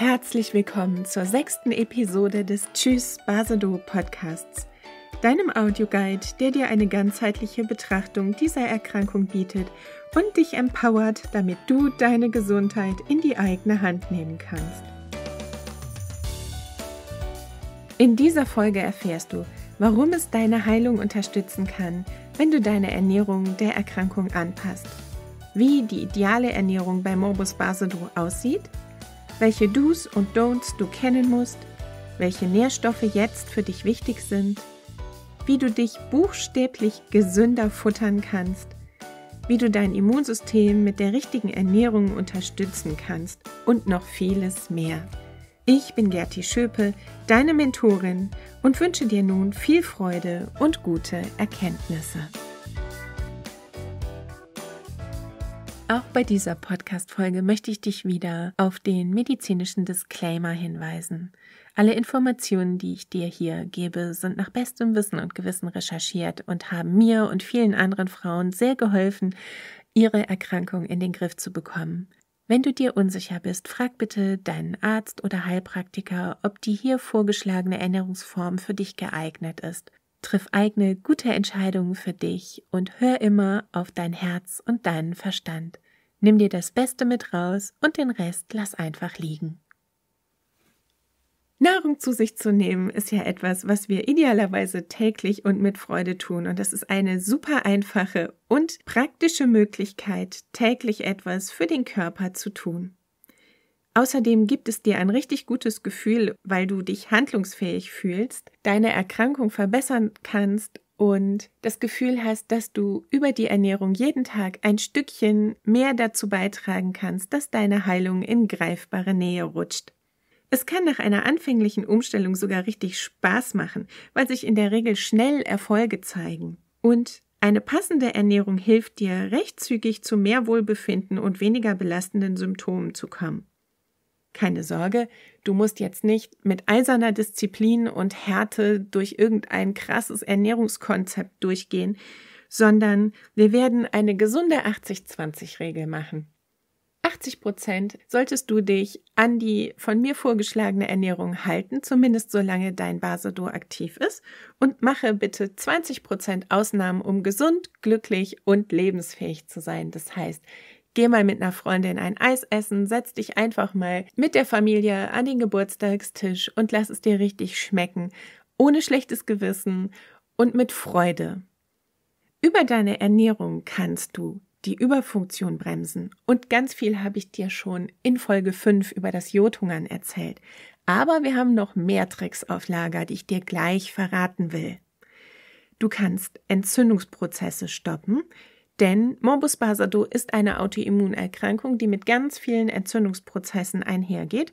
Herzlich willkommen zur sechsten Episode des Tschüss Basedo Podcasts, deinem Audioguide, der dir eine ganzheitliche Betrachtung dieser Erkrankung bietet und dich empowert, damit du deine Gesundheit in die eigene Hand nehmen kannst. In dieser Folge erfährst du, warum es deine Heilung unterstützen kann, wenn du deine Ernährung der Erkrankung anpasst, wie die ideale Ernährung bei Morbus Basedo aussieht – welche Do's und Don'ts du kennen musst, welche Nährstoffe jetzt für dich wichtig sind, wie du dich buchstäblich gesünder futtern kannst, wie du dein Immunsystem mit der richtigen Ernährung unterstützen kannst und noch vieles mehr. Ich bin Gerti Schöpe, deine Mentorin und wünsche dir nun viel Freude und gute Erkenntnisse. Auch bei dieser Podcast-Folge möchte ich dich wieder auf den medizinischen Disclaimer hinweisen. Alle Informationen, die ich dir hier gebe, sind nach bestem Wissen und Gewissen recherchiert und haben mir und vielen anderen Frauen sehr geholfen, ihre Erkrankung in den Griff zu bekommen. Wenn du dir unsicher bist, frag bitte deinen Arzt oder Heilpraktiker, ob die hier vorgeschlagene Ernährungsform für dich geeignet ist triff eigene gute Entscheidungen für dich und hör immer auf dein Herz und deinen Verstand. Nimm dir das Beste mit raus und den Rest lass einfach liegen. Nahrung zu sich zu nehmen ist ja etwas, was wir idealerweise täglich und mit Freude tun. Und das ist eine super einfache und praktische Möglichkeit, täglich etwas für den Körper zu tun. Außerdem gibt es dir ein richtig gutes Gefühl, weil du dich handlungsfähig fühlst, deine Erkrankung verbessern kannst und das Gefühl hast, dass du über die Ernährung jeden Tag ein Stückchen mehr dazu beitragen kannst, dass deine Heilung in greifbare Nähe rutscht. Es kann nach einer anfänglichen Umstellung sogar richtig Spaß machen, weil sich in der Regel schnell Erfolge zeigen. Und eine passende Ernährung hilft dir, recht zügig zu mehr Wohlbefinden und weniger belastenden Symptomen zu kommen. Keine Sorge, du musst jetzt nicht mit eiserner Disziplin und Härte durch irgendein krasses Ernährungskonzept durchgehen, sondern wir werden eine gesunde 80-20-Regel machen. 80 Prozent solltest du dich an die von mir vorgeschlagene Ernährung halten, zumindest solange dein Basedo aktiv ist, und mache bitte 20 Prozent Ausnahmen, um gesund, glücklich und lebensfähig zu sein. Das heißt, geh mal mit einer Freundin ein Eis essen, setz dich einfach mal mit der Familie an den Geburtstagstisch und lass es dir richtig schmecken, ohne schlechtes Gewissen und mit Freude. Über deine Ernährung kannst du die Überfunktion bremsen. Und ganz viel habe ich dir schon in Folge 5 über das Jodhungern erzählt. Aber wir haben noch mehr Tricks auf Lager, die ich dir gleich verraten will. Du kannst Entzündungsprozesse stoppen, denn Morbus Basado ist eine Autoimmunerkrankung, die mit ganz vielen Entzündungsprozessen einhergeht.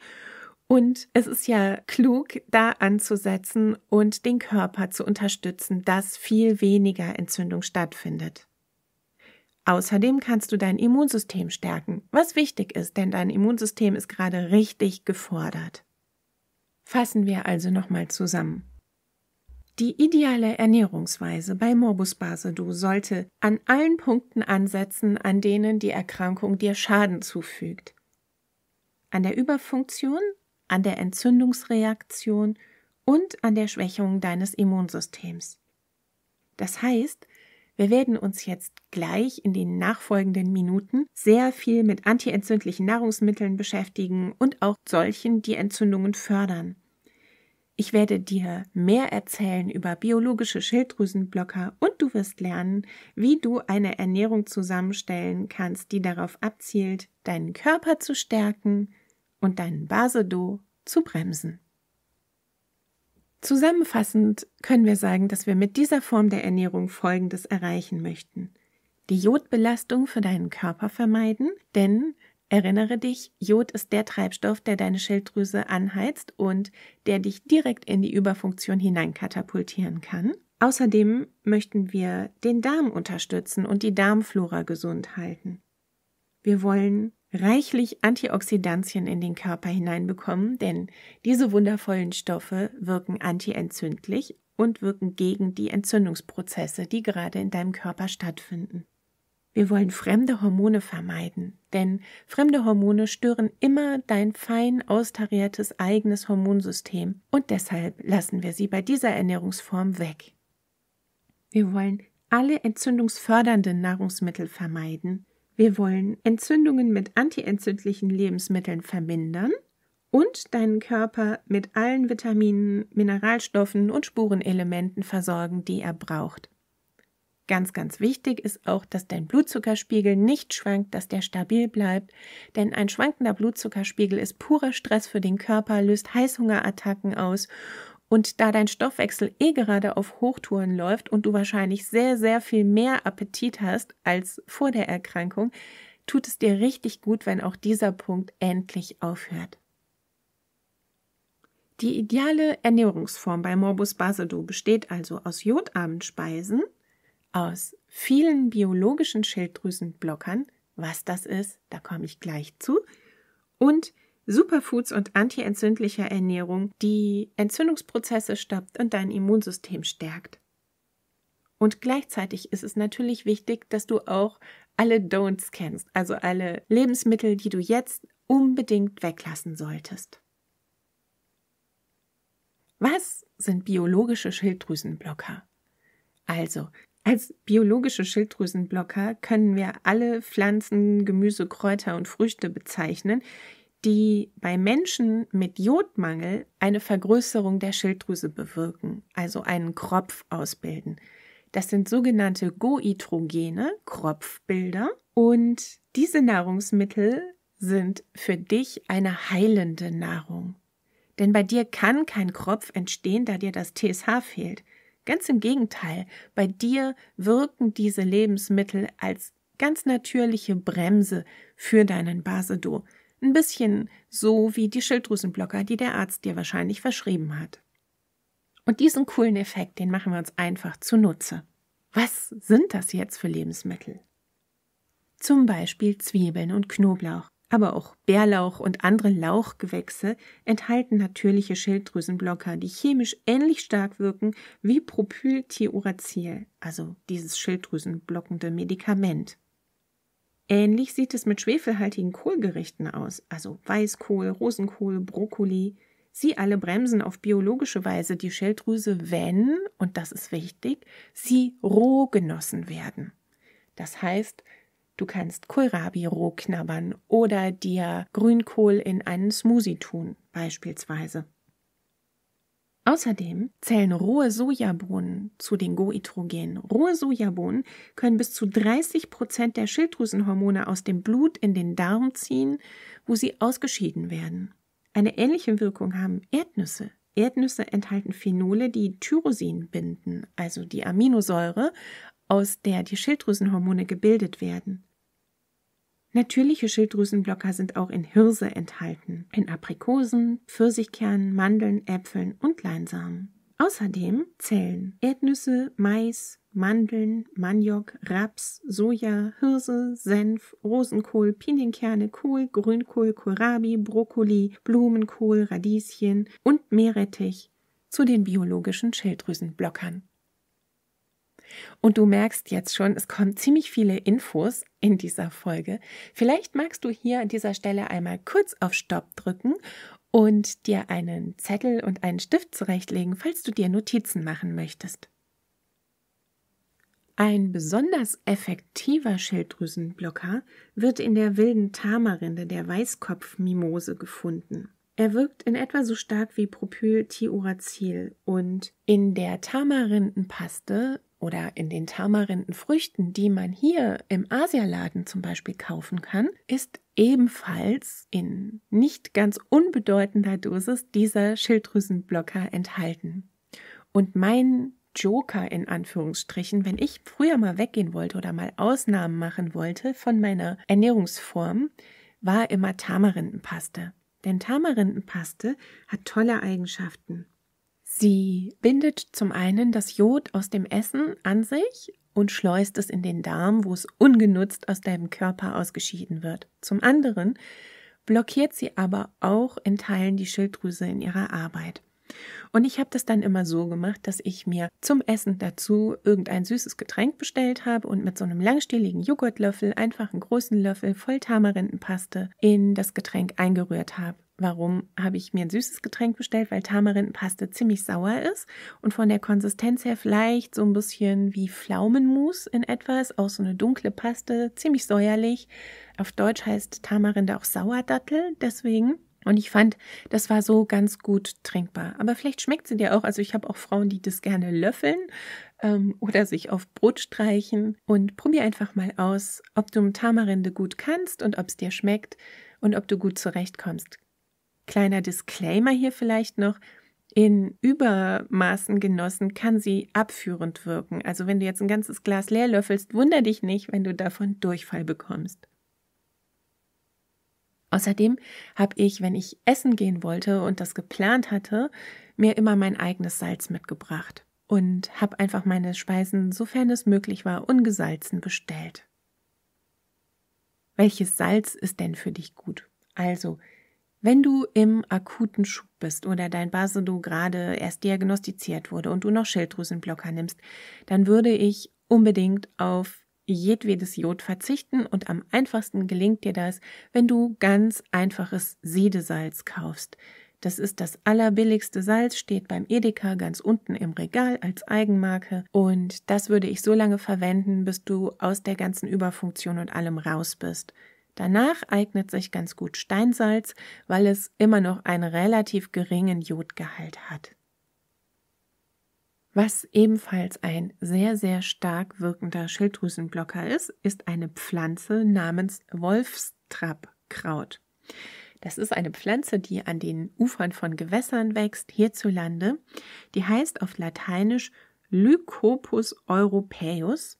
Und es ist ja klug, da anzusetzen und den Körper zu unterstützen, dass viel weniger Entzündung stattfindet. Außerdem kannst du dein Immunsystem stärken, was wichtig ist, denn dein Immunsystem ist gerade richtig gefordert. Fassen wir also nochmal zusammen. Die ideale Ernährungsweise bei Morbus Basedow sollte an allen Punkten ansetzen, an denen die Erkrankung dir Schaden zufügt. An der Überfunktion, an der Entzündungsreaktion und an der Schwächung deines Immunsystems. Das heißt, wir werden uns jetzt gleich in den nachfolgenden Minuten sehr viel mit antientzündlichen Nahrungsmitteln beschäftigen und auch solchen, die Entzündungen fördern. Ich werde dir mehr erzählen über biologische Schilddrüsenblocker und du wirst lernen, wie du eine Ernährung zusammenstellen kannst, die darauf abzielt, deinen Körper zu stärken und deinen Basedo zu bremsen. Zusammenfassend können wir sagen, dass wir mit dieser Form der Ernährung Folgendes erreichen möchten. Die Jodbelastung für deinen Körper vermeiden, denn Erinnere dich, Jod ist der Treibstoff, der deine Schilddrüse anheizt und der dich direkt in die Überfunktion hineinkatapultieren kann. Außerdem möchten wir den Darm unterstützen und die Darmflora gesund halten. Wir wollen reichlich Antioxidantien in den Körper hineinbekommen, denn diese wundervollen Stoffe wirken antientzündlich und wirken gegen die Entzündungsprozesse, die gerade in deinem Körper stattfinden. Wir wollen fremde Hormone vermeiden, denn fremde Hormone stören immer dein fein austariertes eigenes Hormonsystem und deshalb lassen wir sie bei dieser Ernährungsform weg. Wir wollen alle entzündungsfördernden Nahrungsmittel vermeiden. Wir wollen Entzündungen mit antientzündlichen Lebensmitteln vermindern und deinen Körper mit allen Vitaminen, Mineralstoffen und Spurenelementen versorgen, die er braucht. Ganz, ganz wichtig ist auch, dass dein Blutzuckerspiegel nicht schwankt, dass der stabil bleibt, denn ein schwankender Blutzuckerspiegel ist purer Stress für den Körper, löst Heißhungerattacken aus und da dein Stoffwechsel eh gerade auf Hochtouren läuft und du wahrscheinlich sehr, sehr viel mehr Appetit hast als vor der Erkrankung, tut es dir richtig gut, wenn auch dieser Punkt endlich aufhört. Die ideale Ernährungsform bei Morbus Basedow besteht also aus jodarmen Speisen, aus vielen biologischen Schilddrüsenblockern. Was das ist, da komme ich gleich zu. Und Superfoods und antientzündlicher Ernährung, die Entzündungsprozesse stoppt und dein Immunsystem stärkt. Und gleichzeitig ist es natürlich wichtig, dass du auch alle Don'ts kennst, also alle Lebensmittel, die du jetzt unbedingt weglassen solltest. Was sind biologische Schilddrüsenblocker? Also als biologische Schilddrüsenblocker können wir alle Pflanzen, Gemüse, Kräuter und Früchte bezeichnen, die bei Menschen mit Jodmangel eine Vergrößerung der Schilddrüse bewirken, also einen Kropf ausbilden. Das sind sogenannte Goitrogene, Kropfbilder, und diese Nahrungsmittel sind für dich eine heilende Nahrung. Denn bei dir kann kein Kropf entstehen, da dir das TSH fehlt. Ganz im Gegenteil, bei dir wirken diese Lebensmittel als ganz natürliche Bremse für deinen Basedo. Ein bisschen so wie die Schilddrüsenblocker, die der Arzt dir wahrscheinlich verschrieben hat. Und diesen coolen Effekt, den machen wir uns einfach zunutze. Was sind das jetzt für Lebensmittel? Zum Beispiel Zwiebeln und Knoblauch aber auch Bärlauch und andere Lauchgewächse enthalten natürliche Schilddrüsenblocker, die chemisch ähnlich stark wirken wie Propyltiuracil, also dieses schilddrüsenblockende Medikament. Ähnlich sieht es mit schwefelhaltigen Kohlgerichten aus, also Weißkohl, Rosenkohl, Brokkoli. Sie alle bremsen auf biologische Weise die Schilddrüse, wenn, und das ist wichtig, sie roh genossen werden. Das heißt, Du kannst Kohlrabi roh knabbern oder dir Grünkohl in einen Smoothie tun, beispielsweise. Außerdem zählen rohe Sojabohnen zu den Goitrogenen. Rohe Sojabohnen können bis zu 30 Prozent der Schilddrüsenhormone aus dem Blut in den Darm ziehen, wo sie ausgeschieden werden. Eine ähnliche Wirkung haben Erdnüsse. Erdnüsse enthalten Phenole, die Tyrosin binden, also die Aminosäure, aus der die Schilddrüsenhormone gebildet werden. Natürliche Schilddrüsenblocker sind auch in Hirse enthalten, in Aprikosen, Pfirsichkernen, Mandeln, Äpfeln und Leinsamen. Außerdem zählen Erdnüsse, Mais, Mandeln, Maniok, Raps, Soja, Hirse, Senf, Rosenkohl, Pinienkerne, Kohl, Grünkohl, Kohlrabi, Brokkoli, Blumenkohl, Radieschen und Meerrettich zu den biologischen Schilddrüsenblockern. Und du merkst jetzt schon, es kommen ziemlich viele Infos in dieser Folge. Vielleicht magst du hier an dieser Stelle einmal kurz auf Stopp drücken und dir einen Zettel und einen Stift zurechtlegen, falls du dir Notizen machen möchtest. Ein besonders effektiver Schilddrüsenblocker wird in der wilden Tamarinde der Weißkopfmimose gefunden. Er wirkt in etwa so stark wie Propyltiuracil und in der Tamarindenpaste oder in den Tamarindenfrüchten, die man hier im Asialaden zum Beispiel kaufen kann, ist ebenfalls in nicht ganz unbedeutender Dosis dieser Schilddrüsenblocker enthalten. Und mein Joker in Anführungsstrichen, wenn ich früher mal weggehen wollte oder mal Ausnahmen machen wollte von meiner Ernährungsform, war immer Tamarindenpaste. Denn Tamarindenpaste hat tolle Eigenschaften. Sie bindet zum einen das Jod aus dem Essen an sich und schleust es in den Darm, wo es ungenutzt aus deinem Körper ausgeschieden wird. Zum anderen blockiert sie aber auch in Teilen die Schilddrüse in ihrer Arbeit. Und ich habe das dann immer so gemacht, dass ich mir zum Essen dazu irgendein süßes Getränk bestellt habe und mit so einem langstieligen Joghurtlöffel einfach einen großen Löffel voll Tamarindenpaste in das Getränk eingerührt habe. Warum habe ich mir ein süßes Getränk bestellt? Weil Tamarindenpaste ziemlich sauer ist und von der Konsistenz her vielleicht so ein bisschen wie Pflaumenmus in etwas, auch so eine dunkle Paste, ziemlich säuerlich. Auf Deutsch heißt Tamarinde auch Sauerdattel, deswegen. Und ich fand, das war so ganz gut trinkbar. Aber vielleicht schmeckt sie dir auch. Also ich habe auch Frauen, die das gerne löffeln ähm, oder sich auf Brot streichen. Und probier einfach mal aus, ob du Tamarinde gut kannst und ob es dir schmeckt und ob du gut zurechtkommst. Kleiner Disclaimer hier vielleicht noch. In Übermaßen genossen kann sie abführend wirken. Also wenn du jetzt ein ganzes Glas leer löffelst, wunder dich nicht, wenn du davon Durchfall bekommst. Außerdem habe ich, wenn ich essen gehen wollte und das geplant hatte, mir immer mein eigenes Salz mitgebracht und habe einfach meine Speisen, sofern es möglich war, ungesalzen bestellt. Welches Salz ist denn für dich gut? Also wenn du im akuten Schub bist oder dein Basedow gerade erst diagnostiziert wurde und du noch Schilddrüsenblocker nimmst, dann würde ich unbedingt auf jedwedes Jod verzichten und am einfachsten gelingt dir das, wenn du ganz einfaches Sedesalz kaufst. Das ist das allerbilligste Salz, steht beim Edeka ganz unten im Regal als Eigenmarke. Und das würde ich so lange verwenden, bis du aus der ganzen Überfunktion und allem raus bist. Danach eignet sich ganz gut Steinsalz, weil es immer noch einen relativ geringen Jodgehalt hat. Was ebenfalls ein sehr, sehr stark wirkender Schilddrüsenblocker ist, ist eine Pflanze namens Wolfstrappkraut. Das ist eine Pflanze, die an den Ufern von Gewässern wächst, hierzulande. Die heißt auf Lateinisch Lycopus europaeus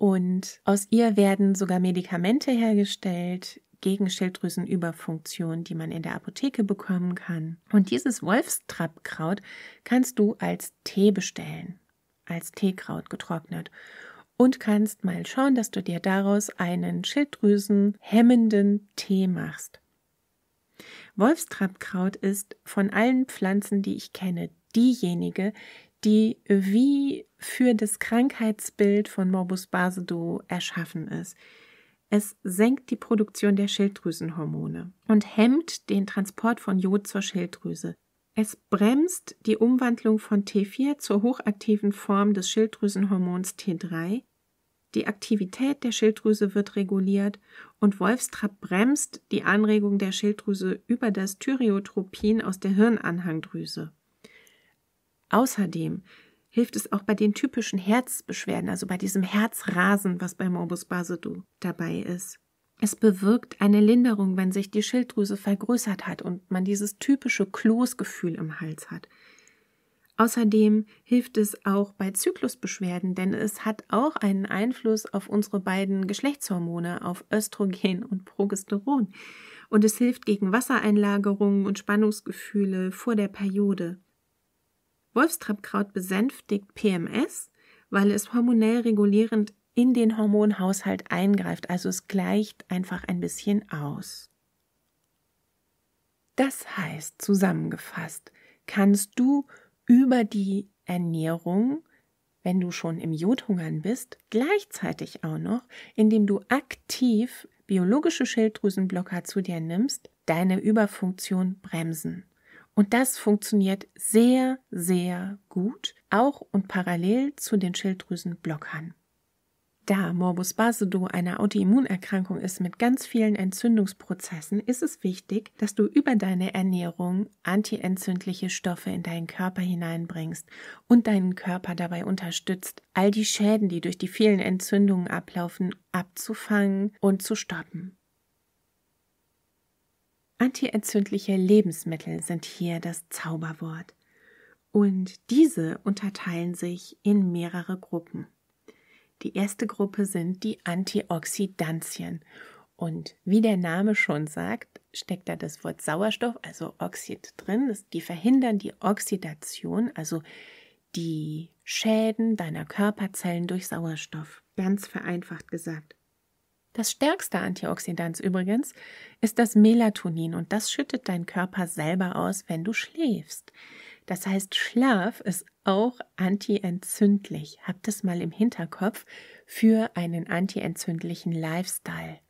und aus ihr werden sogar Medikamente hergestellt gegen Schilddrüsenüberfunktion, die man in der Apotheke bekommen kann. Und dieses Wolfstrappkraut kannst du als Tee bestellen, als Teekraut getrocknet. Und kannst mal schauen, dass du dir daraus einen schilddrüsenhemmenden Tee machst. Wolfstrappkraut ist von allen Pflanzen, die ich kenne, diejenige, die wie für das Krankheitsbild von Morbus Basedo erschaffen ist. Es senkt die Produktion der Schilddrüsenhormone und hemmt den Transport von Jod zur Schilddrüse. Es bremst die Umwandlung von T4 zur hochaktiven Form des Schilddrüsenhormons T3. Die Aktivität der Schilddrüse wird reguliert und Wolfstrapp bremst die Anregung der Schilddrüse über das Thyreotropin aus der Hirnanhangdrüse. Außerdem hilft es auch bei den typischen Herzbeschwerden, also bei diesem Herzrasen, was bei Morbus Basedow dabei ist. Es bewirkt eine Linderung, wenn sich die Schilddrüse vergrößert hat und man dieses typische Kloßgefühl im Hals hat. Außerdem hilft es auch bei Zyklusbeschwerden, denn es hat auch einen Einfluss auf unsere beiden Geschlechtshormone, auf Östrogen und Progesteron. Und es hilft gegen Wassereinlagerungen und Spannungsgefühle vor der Periode. Wolfstreibkraut besänftigt PMS, weil es hormonell regulierend in den Hormonhaushalt eingreift, also es gleicht einfach ein bisschen aus. Das heißt, zusammengefasst, kannst du über die Ernährung, wenn du schon im Jodhungern bist, gleichzeitig auch noch, indem du aktiv biologische Schilddrüsenblocker zu dir nimmst, deine Überfunktion bremsen. Und das funktioniert sehr, sehr gut, auch und parallel zu den Schilddrüsenblockern. Da Morbus Basedow eine Autoimmunerkrankung ist mit ganz vielen Entzündungsprozessen, ist es wichtig, dass du über deine Ernährung antientzündliche Stoffe in deinen Körper hineinbringst und deinen Körper dabei unterstützt, all die Schäden, die durch die vielen Entzündungen ablaufen, abzufangen und zu stoppen. Antientzündliche Lebensmittel sind hier das Zauberwort. Und diese unterteilen sich in mehrere Gruppen. Die erste Gruppe sind die Antioxidantien. Und wie der Name schon sagt, steckt da das Wort Sauerstoff, also Oxid drin. Die verhindern die Oxidation, also die Schäden deiner Körperzellen durch Sauerstoff. Ganz vereinfacht gesagt. Das stärkste Antioxidant übrigens ist das Melatonin und das schüttet dein Körper selber aus, wenn du schläfst. Das heißt, Schlaf ist auch antientzündlich. Habt es mal im Hinterkopf für einen antientzündlichen Lifestyle.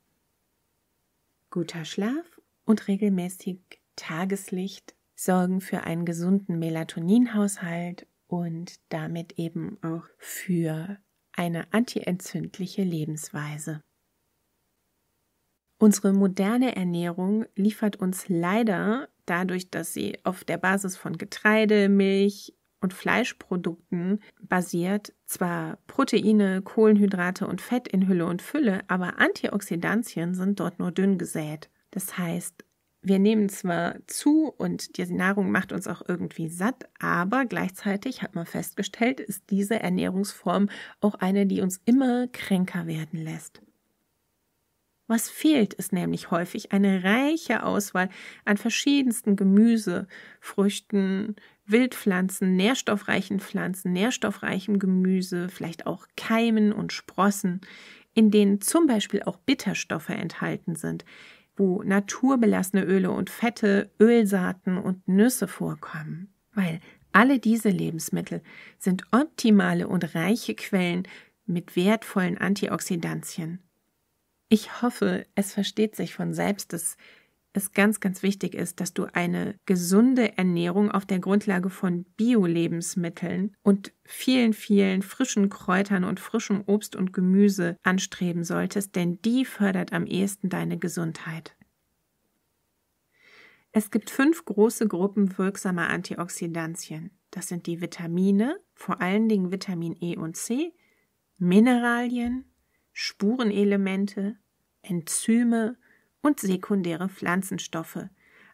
Guter Schlaf und regelmäßig Tageslicht sorgen für einen gesunden Melatoninhaushalt und damit eben auch für eine antientzündliche Lebensweise. Unsere moderne Ernährung liefert uns leider dadurch, dass sie auf der Basis von Getreide, Milch und Fleischprodukten basiert, zwar Proteine, Kohlenhydrate und Fett in Hülle und Fülle, aber Antioxidantien sind dort nur dünn gesät. Das heißt, wir nehmen zwar zu und die Nahrung macht uns auch irgendwie satt, aber gleichzeitig hat man festgestellt, ist diese Ernährungsform auch eine, die uns immer kränker werden lässt. Was fehlt, ist nämlich häufig eine reiche Auswahl an verschiedensten Gemüse, Früchten, Wildpflanzen, nährstoffreichen Pflanzen, nährstoffreichem Gemüse, vielleicht auch Keimen und Sprossen, in denen zum Beispiel auch Bitterstoffe enthalten sind, wo naturbelassene Öle und Fette, Ölsaaten und Nüsse vorkommen. Weil alle diese Lebensmittel sind optimale und reiche Quellen mit wertvollen Antioxidantien. Ich hoffe, es versteht sich von selbst, dass es ganz, ganz wichtig ist, dass du eine gesunde Ernährung auf der Grundlage von Bio-Lebensmitteln und vielen, vielen frischen Kräutern und frischem Obst und Gemüse anstreben solltest, denn die fördert am ehesten deine Gesundheit. Es gibt fünf große Gruppen wirksamer Antioxidantien. Das sind die Vitamine, vor allen Dingen Vitamin E und C, Mineralien, Spurenelemente, Enzyme und sekundäre Pflanzenstoffe,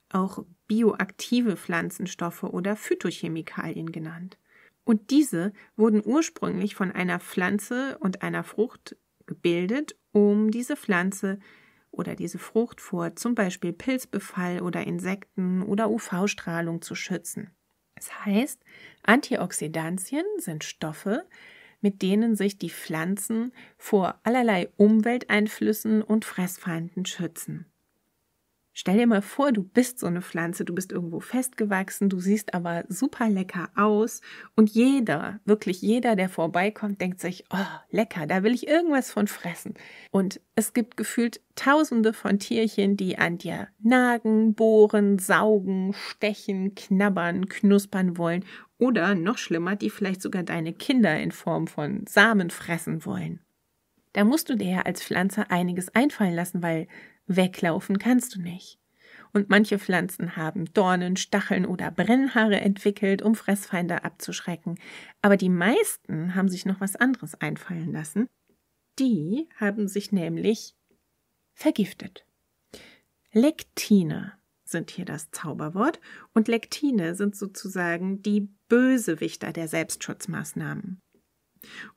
auch bioaktive Pflanzenstoffe oder Phytochemikalien genannt. Und diese wurden ursprünglich von einer Pflanze und einer Frucht gebildet, um diese Pflanze oder diese Frucht vor zum Beispiel Pilzbefall oder Insekten oder UV-Strahlung zu schützen. das heißt, Antioxidantien sind Stoffe, mit denen sich die Pflanzen vor allerlei Umwelteinflüssen und Fressfeinden schützen. Stell dir mal vor, du bist so eine Pflanze, du bist irgendwo festgewachsen, du siehst aber super lecker aus und jeder, wirklich jeder, der vorbeikommt, denkt sich, oh, lecker, da will ich irgendwas von fressen. Und es gibt gefühlt tausende von Tierchen, die an dir nagen, bohren, saugen, stechen, knabbern, knuspern wollen oder noch schlimmer, die vielleicht sogar deine Kinder in Form von Samen fressen wollen. Da musst du dir ja als Pflanze einiges einfallen lassen, weil weglaufen kannst du nicht. Und manche Pflanzen haben Dornen, Stacheln oder Brennhaare entwickelt, um Fressfeinde abzuschrecken. Aber die meisten haben sich noch was anderes einfallen lassen. Die haben sich nämlich vergiftet. Lektine sind hier das Zauberwort und Lektine sind sozusagen die Bösewichter der Selbstschutzmaßnahmen.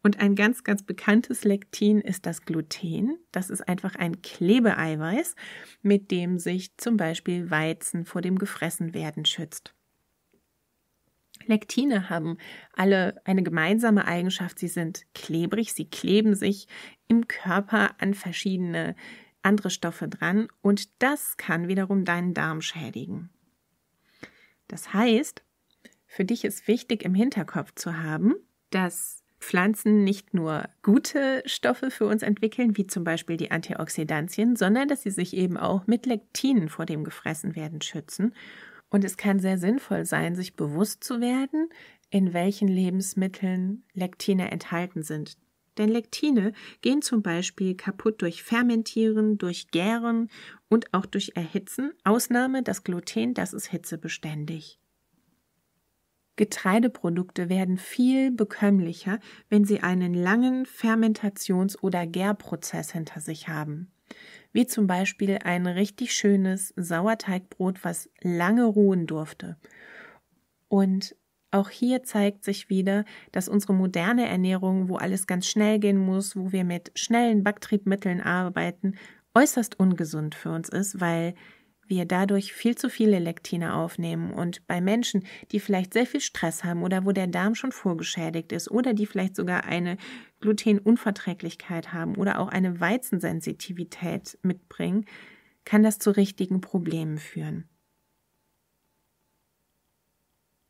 Und ein ganz, ganz bekanntes Lektin ist das Gluten. Das ist einfach ein Klebeeiweiß, mit dem sich zum Beispiel Weizen vor dem Gefressenwerden schützt. Lektine haben alle eine gemeinsame Eigenschaft. Sie sind klebrig, sie kleben sich im Körper an verschiedene andere Stoffe dran und das kann wiederum deinen Darm schädigen. Das heißt, für dich ist wichtig im Hinterkopf zu haben, dass Pflanzen nicht nur gute Stoffe für uns entwickeln, wie zum Beispiel die Antioxidantien, sondern dass sie sich eben auch mit Lektinen vor dem Gefressenwerden schützen. Und es kann sehr sinnvoll sein, sich bewusst zu werden, in welchen Lebensmitteln Lektine enthalten sind. Denn Lektine gehen zum Beispiel kaputt durch Fermentieren, durch Gären und auch durch Erhitzen. Ausnahme das Gluten, das ist hitzebeständig. Getreideprodukte werden viel bekömmlicher, wenn sie einen langen Fermentations- oder Gärprozess hinter sich haben. Wie zum Beispiel ein richtig schönes Sauerteigbrot, was lange ruhen durfte. Und auch hier zeigt sich wieder, dass unsere moderne Ernährung, wo alles ganz schnell gehen muss, wo wir mit schnellen Backtriebmitteln arbeiten, äußerst ungesund für uns ist, weil wir dadurch viel zu viele Lektine aufnehmen und bei Menschen, die vielleicht sehr viel Stress haben oder wo der Darm schon vorgeschädigt ist oder die vielleicht sogar eine Glutenunverträglichkeit haben oder auch eine Weizensensitivität mitbringen, kann das zu richtigen Problemen führen.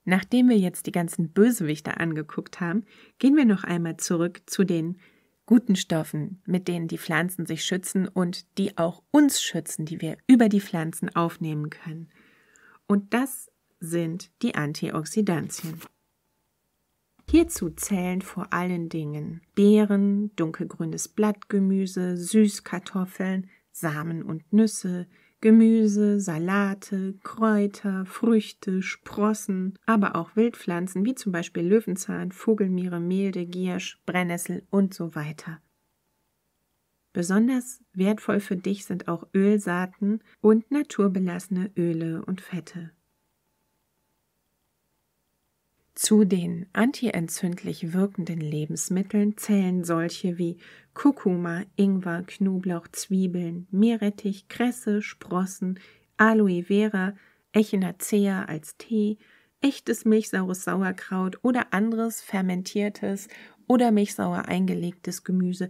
Nachdem wir jetzt die ganzen Bösewichter angeguckt haben, gehen wir noch einmal zurück zu den guten Stoffen, mit denen die Pflanzen sich schützen und die auch uns schützen, die wir über die Pflanzen aufnehmen können. Und das sind die Antioxidantien. Hierzu zählen vor allen Dingen Beeren, dunkelgrünes Blattgemüse, Süßkartoffeln, Samen und Nüsse, Gemüse, Salate, Kräuter, Früchte, Sprossen, aber auch Wildpflanzen wie zum Beispiel Löwenzahn, Vogelmiere, Mehl, Giersch, Brennnessel und so weiter. Besonders wertvoll für dich sind auch Ölsaaten und naturbelassene Öle und Fette. Zu den antientzündlich wirkenden Lebensmitteln zählen solche wie Kurkuma, Ingwer, Knoblauch, Zwiebeln, Meerrettich, Kresse, Sprossen, Aloe Vera, Echinacea als Tee, echtes milchsaures Sauerkraut oder anderes fermentiertes oder milchsauer eingelegtes Gemüse,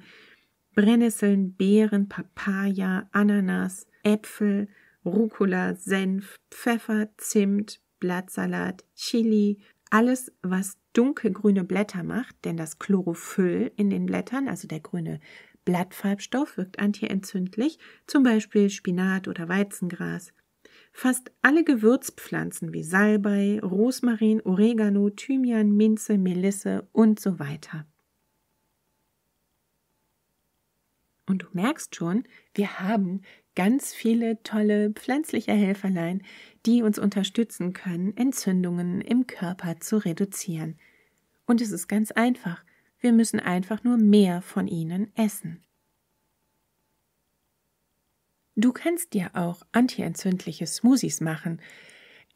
Brennnesseln, Beeren, Papaya, Ananas, Äpfel, Rucola, Senf, Pfeffer, Zimt, Blattsalat, Chili, alles, was dunkelgrüne Blätter macht, denn das Chlorophyll in den Blättern, also der grüne Blattfarbstoff, wirkt antientzündlich, zum Beispiel Spinat oder Weizengras. Fast alle Gewürzpflanzen wie Salbei, Rosmarin, Oregano, Thymian, Minze, Melisse und so weiter. Und du merkst schon, wir haben ganz viele tolle pflanzliche Helferlein, die uns unterstützen können, Entzündungen im Körper zu reduzieren. Und es ist ganz einfach. Wir müssen einfach nur mehr von ihnen essen. Du kannst dir auch antientzündliche Smoothies machen,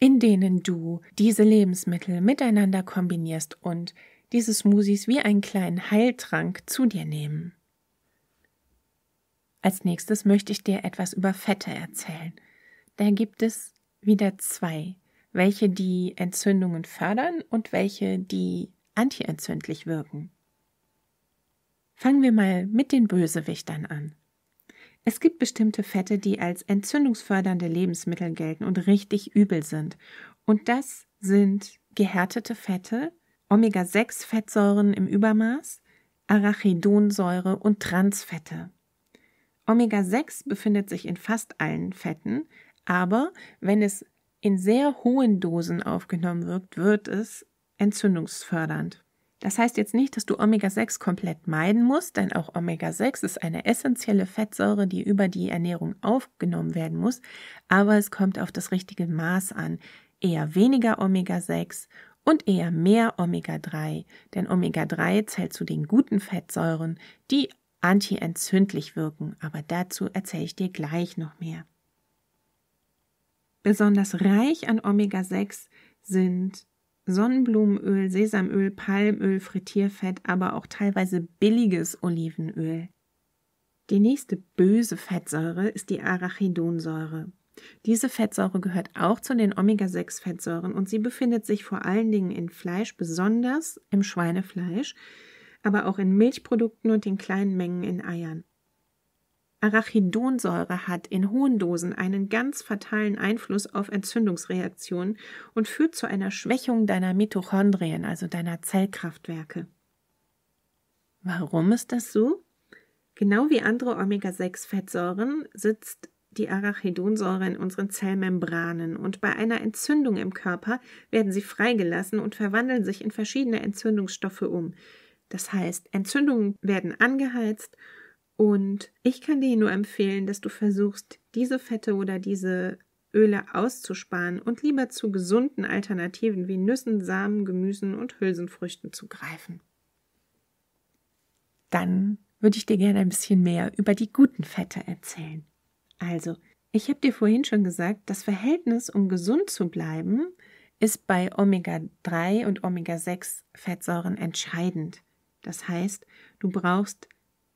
in denen du diese Lebensmittel miteinander kombinierst und diese Smoothies wie einen kleinen Heiltrank zu dir nehmen. Als nächstes möchte ich dir etwas über Fette erzählen. Da gibt es wieder zwei, welche die Entzündungen fördern und welche die antientzündlich wirken. Fangen wir mal mit den Bösewichtern an. Es gibt bestimmte Fette, die als entzündungsfördernde Lebensmittel gelten und richtig übel sind. Und das sind gehärtete Fette, Omega-6-Fettsäuren im Übermaß, Arachidonsäure und Transfette. Omega-6 befindet sich in fast allen Fetten, aber wenn es in sehr hohen Dosen aufgenommen wird, wird es entzündungsfördernd. Das heißt jetzt nicht, dass du Omega-6 komplett meiden musst, denn auch Omega-6 ist eine essentielle Fettsäure, die über die Ernährung aufgenommen werden muss, aber es kommt auf das richtige Maß an. Eher weniger Omega-6 und eher mehr Omega-3, denn Omega-3 zählt zu den guten Fettsäuren, die antientzündlich wirken, aber dazu erzähle ich dir gleich noch mehr. Besonders reich an Omega-6 sind Sonnenblumenöl, Sesamöl, Palmöl, Frittierfett, aber auch teilweise billiges Olivenöl. Die nächste böse Fettsäure ist die Arachidonsäure. Diese Fettsäure gehört auch zu den Omega-6-Fettsäuren und sie befindet sich vor allen Dingen in Fleisch, besonders im Schweinefleisch, aber auch in Milchprodukten und in kleinen Mengen in Eiern. Arachidonsäure hat in hohen Dosen einen ganz fatalen Einfluss auf Entzündungsreaktionen und führt zu einer Schwächung deiner Mitochondrien, also deiner Zellkraftwerke. Warum ist das so? Genau wie andere Omega-6-Fettsäuren sitzt die Arachidonsäure in unseren Zellmembranen und bei einer Entzündung im Körper werden sie freigelassen und verwandeln sich in verschiedene Entzündungsstoffe um. Das heißt, Entzündungen werden angeheizt und ich kann dir nur empfehlen, dass du versuchst, diese Fette oder diese Öle auszusparen und lieber zu gesunden Alternativen wie Nüssen, Samen, Gemüsen und Hülsenfrüchten zu greifen. Dann würde ich dir gerne ein bisschen mehr über die guten Fette erzählen. Also, ich habe dir vorhin schon gesagt, das Verhältnis, um gesund zu bleiben, ist bei Omega-3 und Omega-6-Fettsäuren entscheidend. Das heißt, du brauchst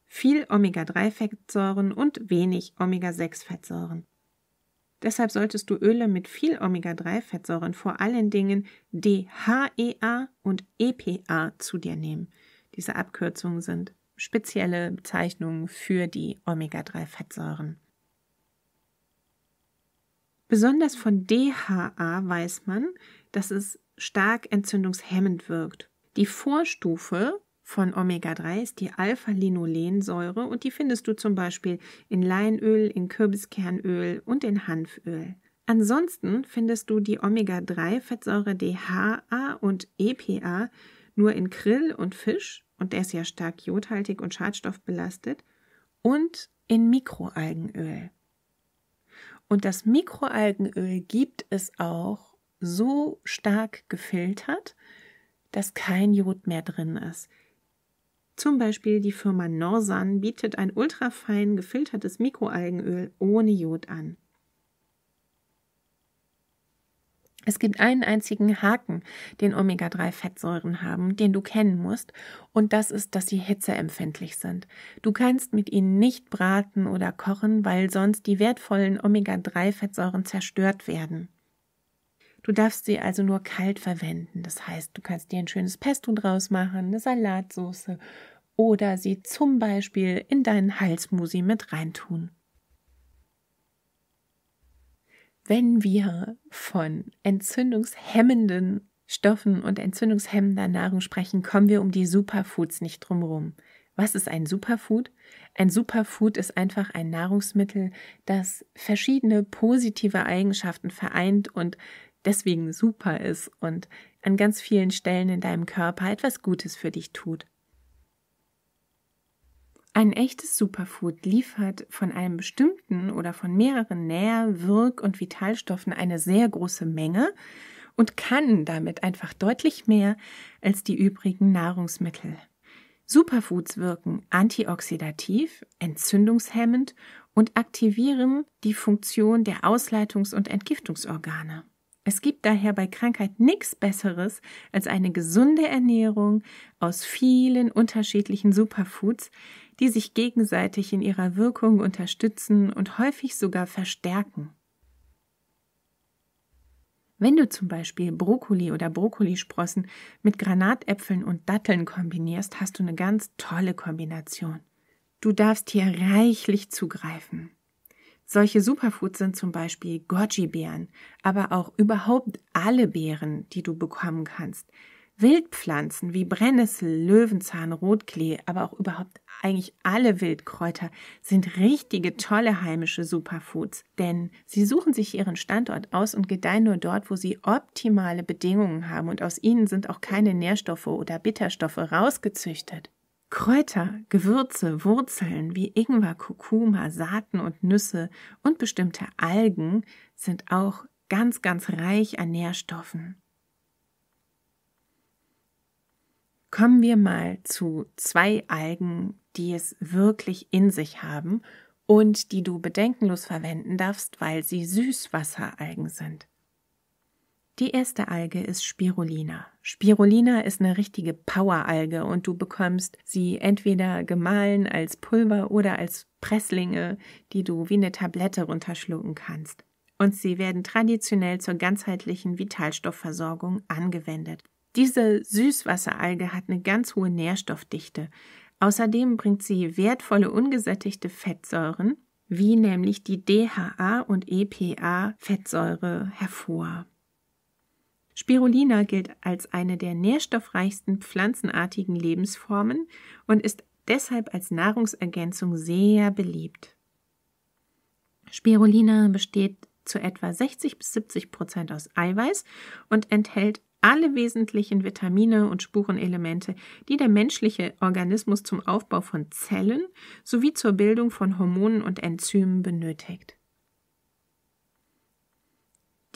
viel Omega-3-Fettsäuren und wenig Omega-6-Fettsäuren. Deshalb solltest du Öle mit viel Omega-3-Fettsäuren, vor allen Dingen DHEA und EPA, zu dir nehmen. Diese Abkürzungen sind spezielle Bezeichnungen für die Omega-3-Fettsäuren. Besonders von DHA weiß man, dass es stark entzündungshemmend wirkt. Die Vorstufe von Omega-3 ist die Alpha-Linolensäure und die findest du zum Beispiel in Leinöl, in Kürbiskernöl und in Hanföl. Ansonsten findest du die Omega-3-Fettsäure DHA und EPA nur in Krill und Fisch und der ist ja stark jodhaltig und schadstoffbelastet und in Mikroalgenöl. Und das Mikroalgenöl gibt es auch so stark gefiltert, dass kein Jod mehr drin ist. Zum Beispiel die Firma Norsan bietet ein ultrafein gefiltertes Mikroalgenöl ohne Jod an. Es gibt einen einzigen Haken, den Omega-3-Fettsäuren haben, den du kennen musst, und das ist, dass sie hitzeempfindlich sind. Du kannst mit ihnen nicht braten oder kochen, weil sonst die wertvollen Omega-3-Fettsäuren zerstört werden. Du darfst sie also nur kalt verwenden. Das heißt, du kannst dir ein schönes Pesto draus machen, eine Salatsauce oder sie zum Beispiel in deinen Halsmusi mit reintun. Wenn wir von entzündungshemmenden Stoffen und entzündungshemmender Nahrung sprechen, kommen wir um die Superfoods nicht drumherum. Was ist ein Superfood? Ein Superfood ist einfach ein Nahrungsmittel, das verschiedene positive Eigenschaften vereint und deswegen super ist und an ganz vielen Stellen in deinem Körper etwas Gutes für dich tut. Ein echtes Superfood liefert von einem bestimmten oder von mehreren Nähr-, Wirk- und Vitalstoffen eine sehr große Menge und kann damit einfach deutlich mehr als die übrigen Nahrungsmittel. Superfoods wirken antioxidativ, entzündungshemmend und aktivieren die Funktion der Ausleitungs- und Entgiftungsorgane. Es gibt daher bei Krankheit nichts Besseres als eine gesunde Ernährung aus vielen unterschiedlichen Superfoods, die sich gegenseitig in ihrer Wirkung unterstützen und häufig sogar verstärken. Wenn du zum Beispiel Brokkoli oder Brokkolisprossen mit Granatäpfeln und Datteln kombinierst, hast du eine ganz tolle Kombination. Du darfst hier reichlich zugreifen. Solche Superfoods sind zum Beispiel Goji-Beeren, aber auch überhaupt alle Beeren, die du bekommen kannst. Wildpflanzen wie Brennnessel, Löwenzahn, Rotklee, aber auch überhaupt eigentlich alle Wildkräuter sind richtige tolle heimische Superfoods, denn sie suchen sich ihren Standort aus und gedeihen nur dort, wo sie optimale Bedingungen haben und aus ihnen sind auch keine Nährstoffe oder Bitterstoffe rausgezüchtet. Kräuter, Gewürze, Wurzeln wie Ingwer, Kurkuma, Saaten und Nüsse und bestimmte Algen sind auch ganz, ganz reich an Nährstoffen. Kommen wir mal zu zwei Algen, die es wirklich in sich haben und die du bedenkenlos verwenden darfst, weil sie Süßwasseralgen sind. Die erste Alge ist Spirulina. Spirulina ist eine richtige Poweralge und du bekommst sie entweder gemahlen als Pulver oder als Presslinge, die du wie eine Tablette runterschlucken kannst. Und sie werden traditionell zur ganzheitlichen Vitalstoffversorgung angewendet. Diese Süßwasseralge hat eine ganz hohe Nährstoffdichte. Außerdem bringt sie wertvolle ungesättigte Fettsäuren, wie nämlich die DHA und EPA Fettsäure hervor. Spirulina gilt als eine der nährstoffreichsten pflanzenartigen Lebensformen und ist deshalb als Nahrungsergänzung sehr beliebt. Spirulina besteht zu etwa 60 bis 70 Prozent aus Eiweiß und enthält alle wesentlichen Vitamine und Spurenelemente, die der menschliche Organismus zum Aufbau von Zellen sowie zur Bildung von Hormonen und Enzymen benötigt.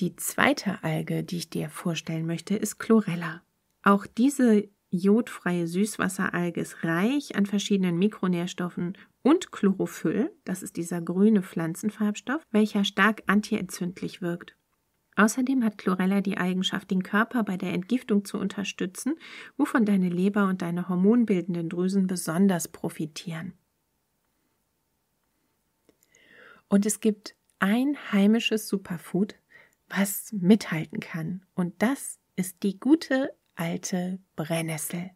Die zweite Alge, die ich dir vorstellen möchte, ist Chlorella. Auch diese jodfreie Süßwasseralge ist reich an verschiedenen Mikronährstoffen und Chlorophyll, das ist dieser grüne Pflanzenfarbstoff, welcher stark antientzündlich wirkt. Außerdem hat Chlorella die Eigenschaft, den Körper bei der Entgiftung zu unterstützen, wovon deine Leber und deine hormonbildenden Drüsen besonders profitieren. Und es gibt ein heimisches Superfood, was mithalten kann. Und das ist die gute alte Brennnessel.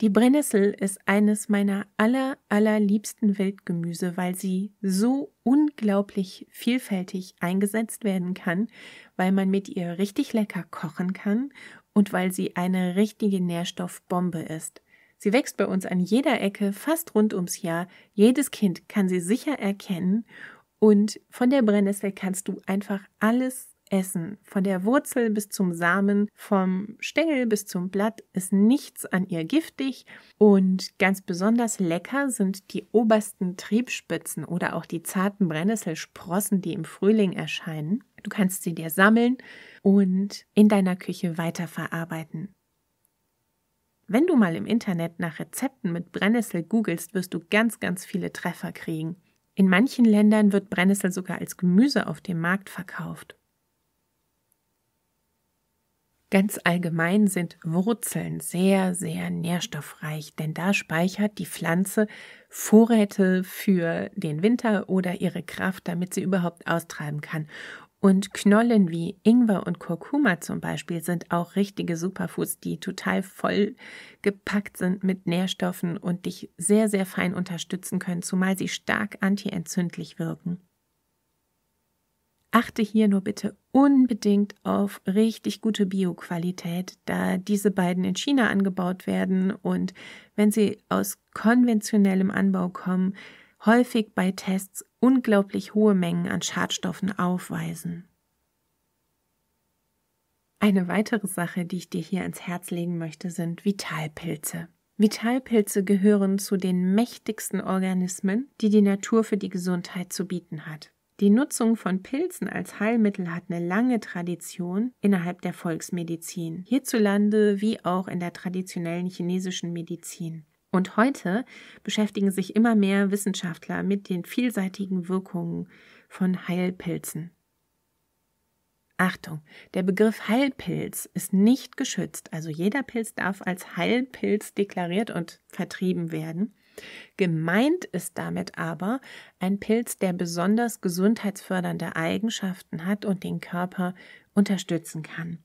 Die Brennnessel ist eines meiner aller, allerliebsten Wildgemüse, weil sie so unglaublich vielfältig eingesetzt werden kann, weil man mit ihr richtig lecker kochen kann und weil sie eine richtige Nährstoffbombe ist. Sie wächst bei uns an jeder Ecke, fast rund ums Jahr. Jedes Kind kann sie sicher erkennen und von der Brennnessel kannst du einfach alles essen. Von der Wurzel bis zum Samen, vom Stängel bis zum Blatt ist nichts an ihr giftig und ganz besonders lecker sind die obersten Triebspitzen oder auch die zarten Brennnesselsprossen, die im Frühling erscheinen. Du kannst sie dir sammeln und in deiner Küche weiterverarbeiten. Wenn du mal im Internet nach Rezepten mit Brennnessel googelst, wirst du ganz, ganz viele Treffer kriegen. In manchen Ländern wird Brennnessel sogar als Gemüse auf dem Markt verkauft. Ganz allgemein sind Wurzeln sehr, sehr nährstoffreich, denn da speichert die Pflanze Vorräte für den Winter oder ihre Kraft, damit sie überhaupt austreiben kann. Und Knollen wie Ingwer und Kurkuma zum Beispiel sind auch richtige Superfoods, die total voll gepackt sind mit Nährstoffen und dich sehr, sehr fein unterstützen können, zumal sie stark antientzündlich wirken. Achte hier nur bitte unbedingt auf richtig gute Bioqualität, da diese beiden in China angebaut werden und wenn sie aus konventionellem Anbau kommen, häufig bei Tests unglaublich hohe Mengen an Schadstoffen aufweisen. Eine weitere Sache, die ich dir hier ans Herz legen möchte, sind Vitalpilze. Vitalpilze gehören zu den mächtigsten Organismen, die die Natur für die Gesundheit zu bieten hat. Die Nutzung von Pilzen als Heilmittel hat eine lange Tradition innerhalb der Volksmedizin, hierzulande wie auch in der traditionellen chinesischen Medizin. Und heute beschäftigen sich immer mehr Wissenschaftler mit den vielseitigen Wirkungen von Heilpilzen. Achtung, der Begriff Heilpilz ist nicht geschützt, also jeder Pilz darf als Heilpilz deklariert und vertrieben werden. Gemeint ist damit aber ein Pilz, der besonders gesundheitsfördernde Eigenschaften hat und den Körper unterstützen kann.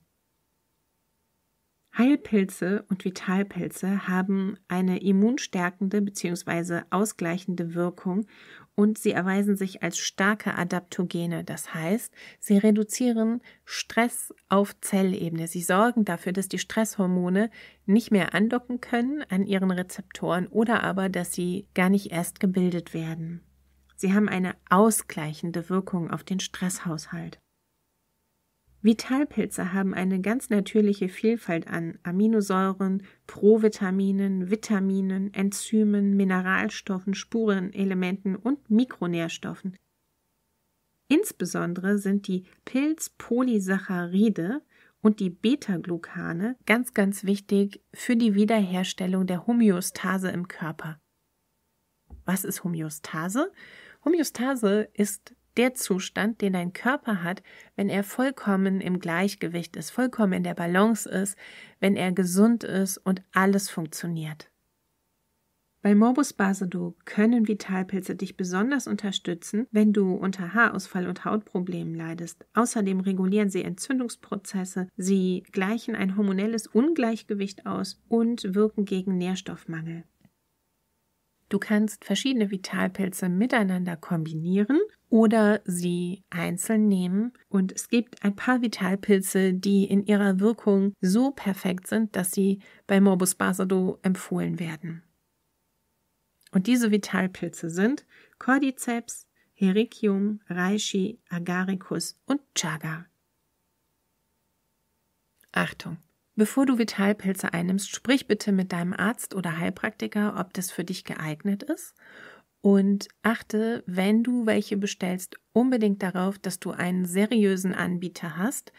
Heilpilze und Vitalpilze haben eine immunstärkende bzw. ausgleichende Wirkung und sie erweisen sich als starke Adaptogene. Das heißt, sie reduzieren Stress auf Zellebene. Sie sorgen dafür, dass die Stresshormone nicht mehr andocken können an ihren Rezeptoren oder aber, dass sie gar nicht erst gebildet werden. Sie haben eine ausgleichende Wirkung auf den Stresshaushalt. Vitalpilze haben eine ganz natürliche Vielfalt an Aminosäuren, Provitaminen, Vitaminen, Enzymen, Mineralstoffen, Spurenelementen und Mikronährstoffen. Insbesondere sind die Pilzpolysaccharide und die Beta-Glucane ganz, ganz wichtig für die Wiederherstellung der Homöostase im Körper. Was ist Homöostase? Homöostase ist der Zustand, den dein Körper hat, wenn er vollkommen im Gleichgewicht ist, vollkommen in der Balance ist, wenn er gesund ist und alles funktioniert. Bei Morbus Basedow können Vitalpilze dich besonders unterstützen, wenn du unter Haarausfall und Hautproblemen leidest. Außerdem regulieren sie Entzündungsprozesse, sie gleichen ein hormonelles Ungleichgewicht aus und wirken gegen Nährstoffmangel. Du kannst verschiedene Vitalpilze miteinander kombinieren oder sie einzeln nehmen. Und es gibt ein paar Vitalpilze, die in ihrer Wirkung so perfekt sind, dass sie bei Morbus Basado empfohlen werden. Und diese Vitalpilze sind Cordyceps, Hericium, Reishi, Agaricus und Chaga. Achtung! Bevor du Vitalpilze einnimmst, sprich bitte mit deinem Arzt oder Heilpraktiker, ob das für dich geeignet ist. Und achte, wenn du welche bestellst, unbedingt darauf, dass du einen seriösen Anbieter hast,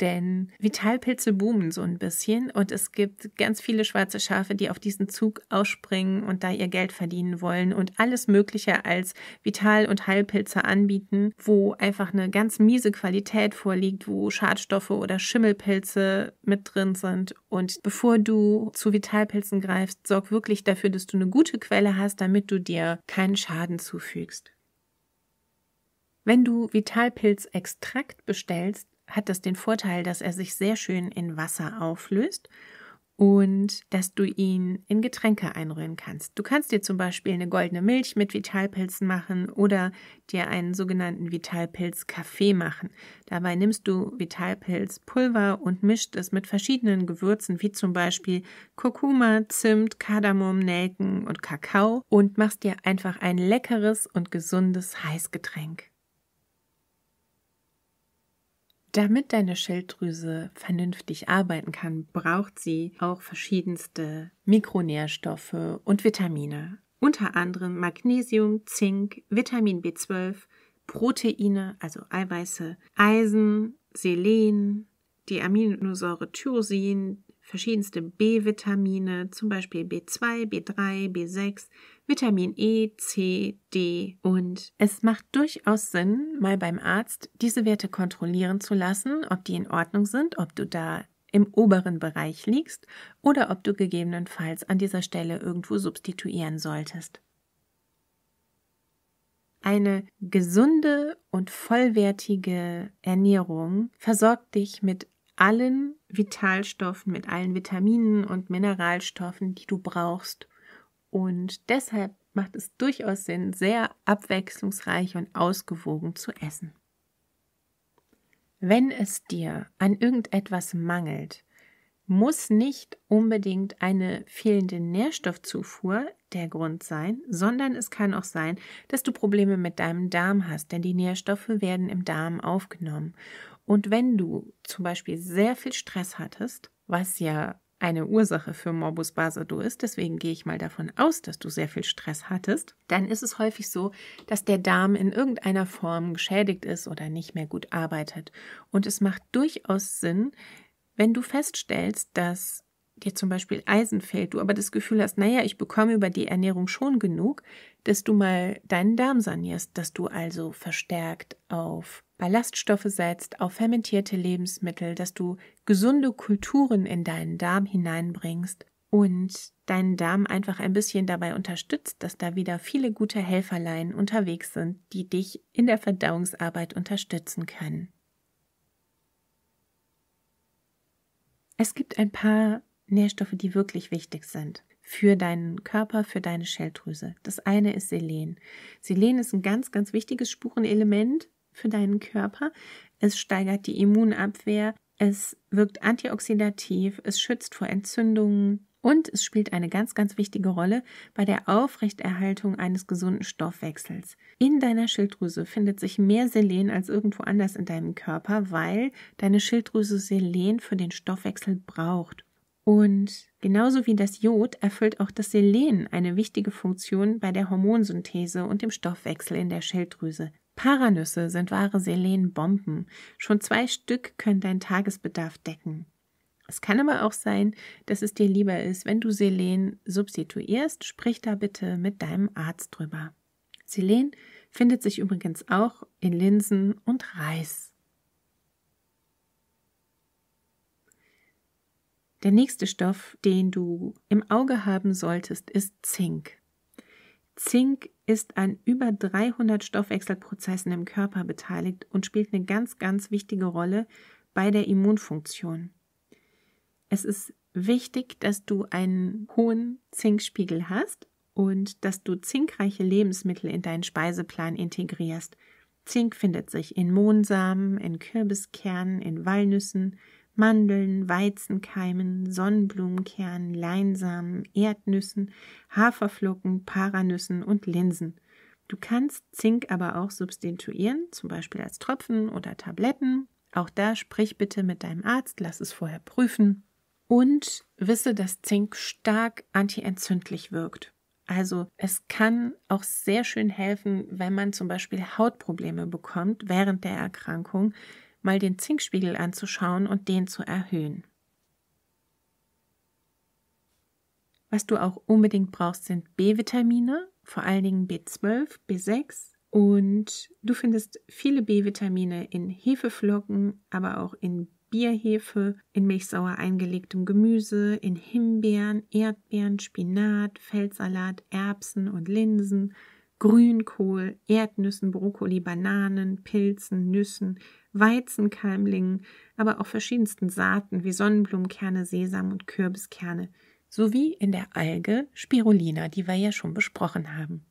denn Vitalpilze boomen so ein bisschen und es gibt ganz viele schwarze Schafe, die auf diesen Zug ausspringen und da ihr Geld verdienen wollen und alles Mögliche als Vital- und Heilpilze anbieten, wo einfach eine ganz miese Qualität vorliegt, wo Schadstoffe oder Schimmelpilze mit drin sind. Und bevor du zu Vitalpilzen greifst, sorg wirklich dafür, dass du eine gute Quelle hast, damit du dir keinen Schaden zufügst. Wenn du Vitalpilzextrakt bestellst, hat das den Vorteil, dass er sich sehr schön in Wasser auflöst und dass du ihn in Getränke einrühren kannst. Du kannst dir zum Beispiel eine goldene Milch mit Vitalpilzen machen oder dir einen sogenannten Vitalpilz-Kaffee machen. Dabei nimmst du Vitalpilzpulver und mischt es mit verschiedenen Gewürzen wie zum Beispiel Kurkuma, Zimt, Kardamom, Nelken und Kakao und machst dir einfach ein leckeres und gesundes Heißgetränk. Damit deine Schilddrüse vernünftig arbeiten kann, braucht sie auch verschiedenste Mikronährstoffe und Vitamine, unter anderem Magnesium, Zink, Vitamin B12, Proteine, also Eiweiße, Eisen, Selen, die Aminosäure Tyrosin, verschiedenste B-Vitamine, zum Beispiel B2, B3, B6, Vitamin E, C, D und es macht durchaus Sinn, mal beim Arzt diese Werte kontrollieren zu lassen, ob die in Ordnung sind, ob du da im oberen Bereich liegst oder ob du gegebenenfalls an dieser Stelle irgendwo substituieren solltest. Eine gesunde und vollwertige Ernährung versorgt dich mit allen Vitalstoffen, mit allen Vitaminen und Mineralstoffen, die du brauchst, und deshalb macht es durchaus Sinn, sehr abwechslungsreich und ausgewogen zu essen. Wenn es dir an irgendetwas mangelt, muss nicht unbedingt eine fehlende Nährstoffzufuhr der Grund sein, sondern es kann auch sein, dass du Probleme mit deinem Darm hast, denn die Nährstoffe werden im Darm aufgenommen. Und wenn du zum Beispiel sehr viel Stress hattest, was ja eine Ursache für Morbus Basado ist, deswegen gehe ich mal davon aus, dass du sehr viel Stress hattest, dann ist es häufig so, dass der Darm in irgendeiner Form geschädigt ist oder nicht mehr gut arbeitet. Und es macht durchaus Sinn, wenn du feststellst, dass dir zum Beispiel Eisen fehlt, du aber das Gefühl hast, naja, ich bekomme über die Ernährung schon genug, dass du mal deinen Darm sanierst, dass du also verstärkt auf Ballaststoffe setzt, auf fermentierte Lebensmittel, dass du gesunde Kulturen in deinen Darm hineinbringst und deinen Darm einfach ein bisschen dabei unterstützt, dass da wieder viele gute Helferlein unterwegs sind, die dich in der Verdauungsarbeit unterstützen können. Es gibt ein paar Nährstoffe, die wirklich wichtig sind für deinen Körper, für deine Schilddrüse. Das eine ist Selen. Selen ist ein ganz, ganz wichtiges Spurenelement für deinen Körper. Es steigert die Immunabwehr, es wirkt antioxidativ, es schützt vor Entzündungen und es spielt eine ganz, ganz wichtige Rolle bei der Aufrechterhaltung eines gesunden Stoffwechsels. In deiner Schilddrüse findet sich mehr Selen als irgendwo anders in deinem Körper, weil deine Schilddrüse Selen für den Stoffwechsel braucht. Und genauso wie das Jod erfüllt auch das Selen eine wichtige Funktion bei der Hormonsynthese und dem Stoffwechsel in der Schilddrüse. Paranüsse sind wahre Selenbomben. Schon zwei Stück können deinen Tagesbedarf decken. Es kann aber auch sein, dass es dir lieber ist, wenn du Selen substituierst. Sprich da bitte mit deinem Arzt drüber. Selen findet sich übrigens auch in Linsen und Reis. Der nächste Stoff, den du im Auge haben solltest, ist Zink. Zink ist an über 300 Stoffwechselprozessen im Körper beteiligt und spielt eine ganz, ganz wichtige Rolle bei der Immunfunktion. Es ist wichtig, dass du einen hohen Zinkspiegel hast und dass du zinkreiche Lebensmittel in deinen Speiseplan integrierst. Zink findet sich in Mohnsamen, in Kürbiskernen, in Walnüssen, Mandeln, Weizenkeimen, Sonnenblumenkernen, Leinsamen, Erdnüssen, Haferflocken, Paranüssen und Linsen. Du kannst Zink aber auch substituieren, zum Beispiel als Tropfen oder Tabletten. Auch da sprich bitte mit deinem Arzt, lass es vorher prüfen. Und wisse, dass Zink stark antientzündlich wirkt. Also es kann auch sehr schön helfen, wenn man zum Beispiel Hautprobleme bekommt während der Erkrankung, mal den Zinkspiegel anzuschauen und den zu erhöhen. Was du auch unbedingt brauchst, sind B-Vitamine, vor allen Dingen B12, B6 und du findest viele B-Vitamine in Hefeflocken, aber auch in Bierhefe, in milchsauer eingelegtem Gemüse, in Himbeeren, Erdbeeren, Spinat, Feldsalat, Erbsen und Linsen, Grünkohl, Erdnüssen, Brokkoli, Bananen, Pilzen, Nüssen, Weizenkeimlingen, aber auch verschiedensten Saaten wie Sonnenblumenkerne, Sesam und Kürbiskerne sowie in der Alge Spirulina, die wir ja schon besprochen haben.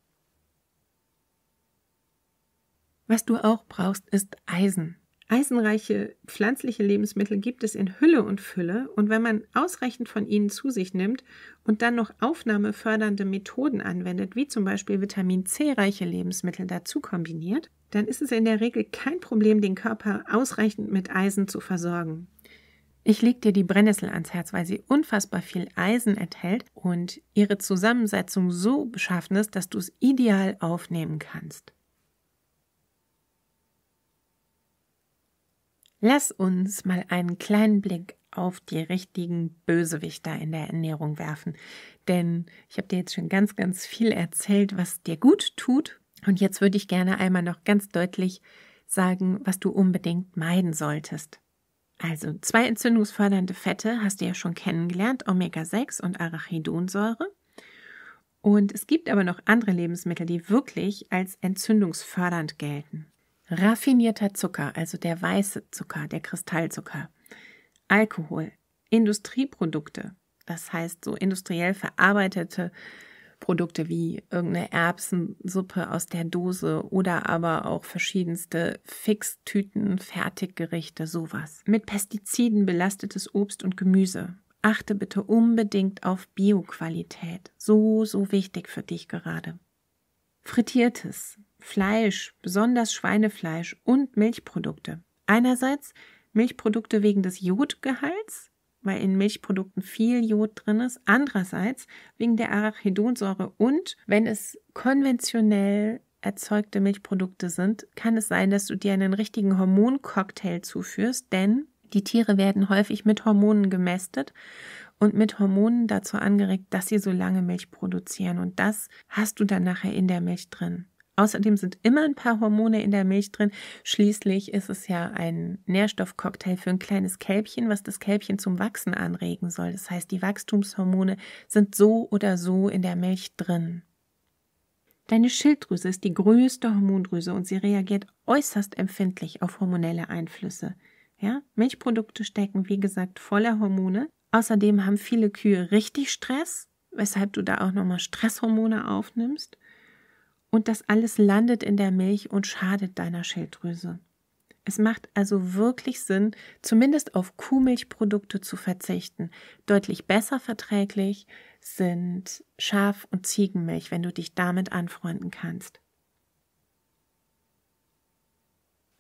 Was du auch brauchst, ist Eisen. Eisenreiche pflanzliche Lebensmittel gibt es in Hülle und Fülle und wenn man ausreichend von ihnen zu sich nimmt und dann noch aufnahmefördernde Methoden anwendet, wie zum Beispiel Vitamin C-reiche Lebensmittel dazu kombiniert, dann ist es in der Regel kein Problem, den Körper ausreichend mit Eisen zu versorgen. Ich lege dir die Brennnessel ans Herz, weil sie unfassbar viel Eisen enthält und ihre Zusammensetzung so beschaffen ist, dass du es ideal aufnehmen kannst. Lass uns mal einen kleinen Blick auf die richtigen Bösewichter in der Ernährung werfen. Denn ich habe dir jetzt schon ganz, ganz viel erzählt, was dir gut tut. Und jetzt würde ich gerne einmal noch ganz deutlich sagen, was du unbedingt meiden solltest. Also zwei entzündungsfördernde Fette hast du ja schon kennengelernt, Omega-6 und Arachidonsäure. Und es gibt aber noch andere Lebensmittel, die wirklich als entzündungsfördernd gelten raffinierter Zucker, also der weiße Zucker, der Kristallzucker, Alkohol, Industrieprodukte, das heißt so industriell verarbeitete Produkte wie irgendeine Erbsensuppe aus der Dose oder aber auch verschiedenste Fixtüten, Fertiggerichte, sowas. Mit Pestiziden belastetes Obst und Gemüse. Achte bitte unbedingt auf Bioqualität. So, so wichtig für dich gerade. Frittiertes, Fleisch, besonders Schweinefleisch und Milchprodukte. Einerseits Milchprodukte wegen des Jodgehalts, weil in Milchprodukten viel Jod drin ist. Andererseits wegen der Arachidonsäure und wenn es konventionell erzeugte Milchprodukte sind, kann es sein, dass du dir einen richtigen Hormoncocktail zuführst, denn die Tiere werden häufig mit Hormonen gemästet und mit Hormonen dazu angeregt, dass sie so lange Milch produzieren und das hast du dann nachher in der Milch drin. Außerdem sind immer ein paar Hormone in der Milch drin. Schließlich ist es ja ein Nährstoffcocktail für ein kleines Kälbchen, was das Kälbchen zum Wachsen anregen soll. Das heißt, die Wachstumshormone sind so oder so in der Milch drin. Deine Schilddrüse ist die größte Hormondrüse und sie reagiert äußerst empfindlich auf hormonelle Einflüsse. Ja, Milchprodukte stecken, wie gesagt, voller Hormone. Außerdem haben viele Kühe richtig Stress, weshalb du da auch nochmal Stresshormone aufnimmst. Und das alles landet in der Milch und schadet deiner Schilddrüse. Es macht also wirklich Sinn, zumindest auf Kuhmilchprodukte zu verzichten. Deutlich besser verträglich sind Schaf- und Ziegenmilch, wenn du dich damit anfreunden kannst.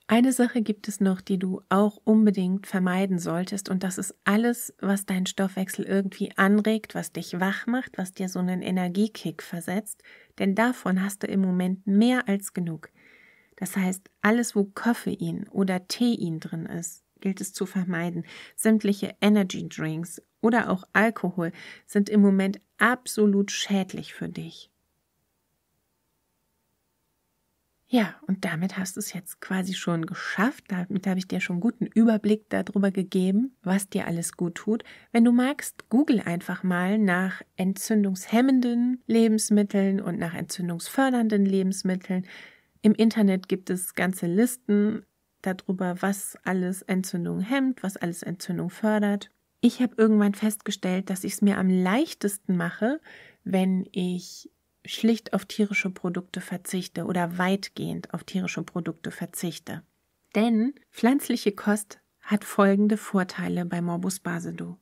Eine Sache gibt es noch, die du auch unbedingt vermeiden solltest, und das ist alles, was deinen Stoffwechsel irgendwie anregt, was dich wach macht, was dir so einen Energiekick versetzt, denn davon hast du im Moment mehr als genug. Das heißt, alles, wo Koffein oder Tein drin ist, gilt es zu vermeiden. Sämtliche Energy Drinks oder auch Alkohol sind im Moment absolut schädlich für dich. Ja, und damit hast du es jetzt quasi schon geschafft. Damit habe ich dir schon guten Überblick darüber gegeben, was dir alles gut tut. Wenn du magst, google einfach mal nach entzündungshemmenden Lebensmitteln und nach entzündungsfördernden Lebensmitteln. Im Internet gibt es ganze Listen darüber, was alles Entzündung hemmt, was alles Entzündung fördert. Ich habe irgendwann festgestellt, dass ich es mir am leichtesten mache, wenn ich schlicht auf tierische Produkte verzichte oder weitgehend auf tierische Produkte verzichte. Denn pflanzliche Kost hat folgende Vorteile bei Morbus Basedow.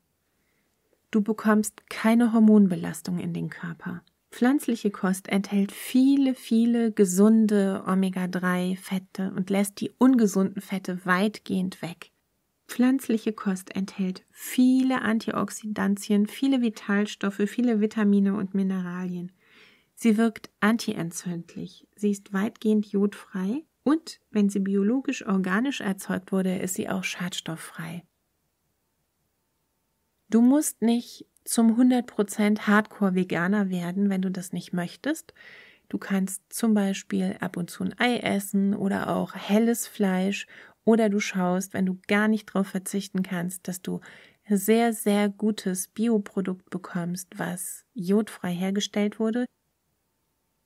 Du bekommst keine Hormonbelastung in den Körper. Pflanzliche Kost enthält viele, viele gesunde Omega-3-Fette und lässt die ungesunden Fette weitgehend weg. Pflanzliche Kost enthält viele Antioxidantien, viele Vitalstoffe, viele Vitamine und Mineralien. Sie wirkt antientzündlich, sie ist weitgehend jodfrei und, wenn sie biologisch organisch erzeugt wurde, ist sie auch schadstofffrei. Du musst nicht zum 100% Hardcore-Veganer werden, wenn du das nicht möchtest. Du kannst zum Beispiel ab und zu ein Ei essen oder auch helles Fleisch oder du schaust, wenn du gar nicht darauf verzichten kannst, dass du sehr, sehr gutes Bioprodukt bekommst, was jodfrei hergestellt wurde.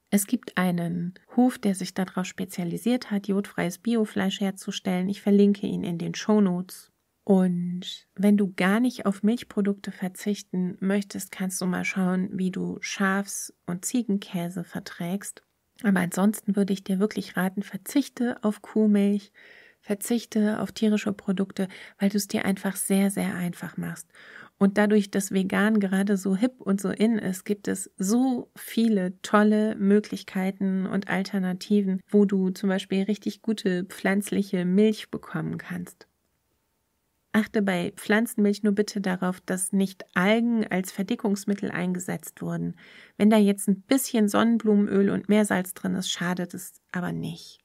Es gibt einen Hof, der sich darauf spezialisiert hat, jodfreies Biofleisch herzustellen. Ich verlinke ihn in den Shownotes. Und wenn du gar nicht auf Milchprodukte verzichten möchtest, kannst du mal schauen, wie du Schafs- und Ziegenkäse verträgst. Aber ansonsten würde ich dir wirklich raten, verzichte auf Kuhmilch. Verzichte auf tierische Produkte, weil du es dir einfach sehr, sehr einfach machst. Und dadurch, dass vegan gerade so hip und so in ist, gibt es so viele tolle Möglichkeiten und Alternativen, wo du zum Beispiel richtig gute pflanzliche Milch bekommen kannst. Achte bei Pflanzenmilch nur bitte darauf, dass nicht Algen als Verdickungsmittel eingesetzt wurden. Wenn da jetzt ein bisschen Sonnenblumenöl und Meersalz drin ist, schadet es aber nicht.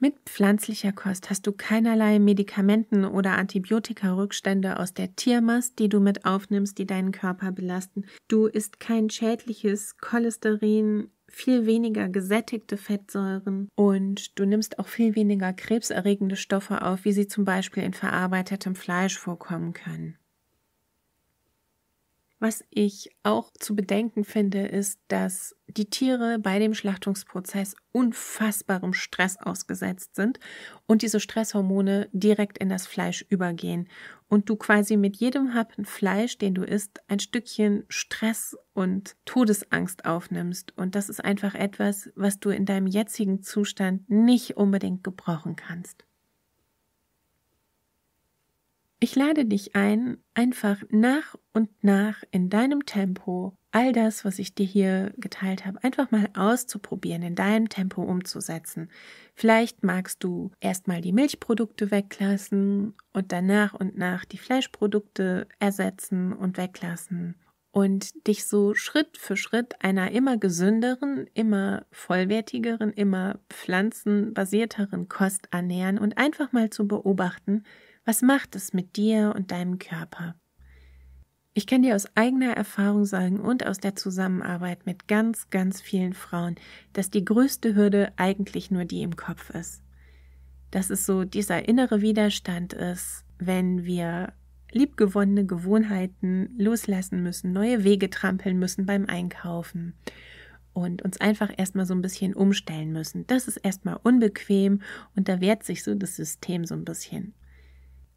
Mit pflanzlicher Kost hast du keinerlei Medikamenten oder Antibiotikarückstände aus der Tiermast, die du mit aufnimmst, die deinen Körper belasten. Du isst kein schädliches Cholesterin, viel weniger gesättigte Fettsäuren und du nimmst auch viel weniger krebserregende Stoffe auf, wie sie zum Beispiel in verarbeitetem Fleisch vorkommen können. Was ich auch zu bedenken finde, ist, dass die Tiere bei dem Schlachtungsprozess unfassbarem Stress ausgesetzt sind und diese Stresshormone direkt in das Fleisch übergehen und du quasi mit jedem Happen Fleisch, den du isst, ein Stückchen Stress und Todesangst aufnimmst und das ist einfach etwas, was du in deinem jetzigen Zustand nicht unbedingt gebrauchen kannst. Ich lade dich ein, einfach nach und nach in deinem Tempo all das, was ich dir hier geteilt habe, einfach mal auszuprobieren, in deinem Tempo umzusetzen. Vielleicht magst du erstmal die Milchprodukte weglassen und danach und nach die Fleischprodukte ersetzen und weglassen und dich so Schritt für Schritt einer immer gesünderen, immer vollwertigeren, immer pflanzenbasierteren Kost ernähren und einfach mal zu beobachten, was macht es mit dir und deinem Körper? Ich kann dir aus eigener Erfahrung sagen und aus der Zusammenarbeit mit ganz, ganz vielen Frauen, dass die größte Hürde eigentlich nur die im Kopf ist. Dass es so dieser innere Widerstand ist, wenn wir liebgewonnene Gewohnheiten loslassen müssen, neue Wege trampeln müssen beim Einkaufen und uns einfach erstmal so ein bisschen umstellen müssen. Das ist erstmal unbequem und da wehrt sich so das System so ein bisschen.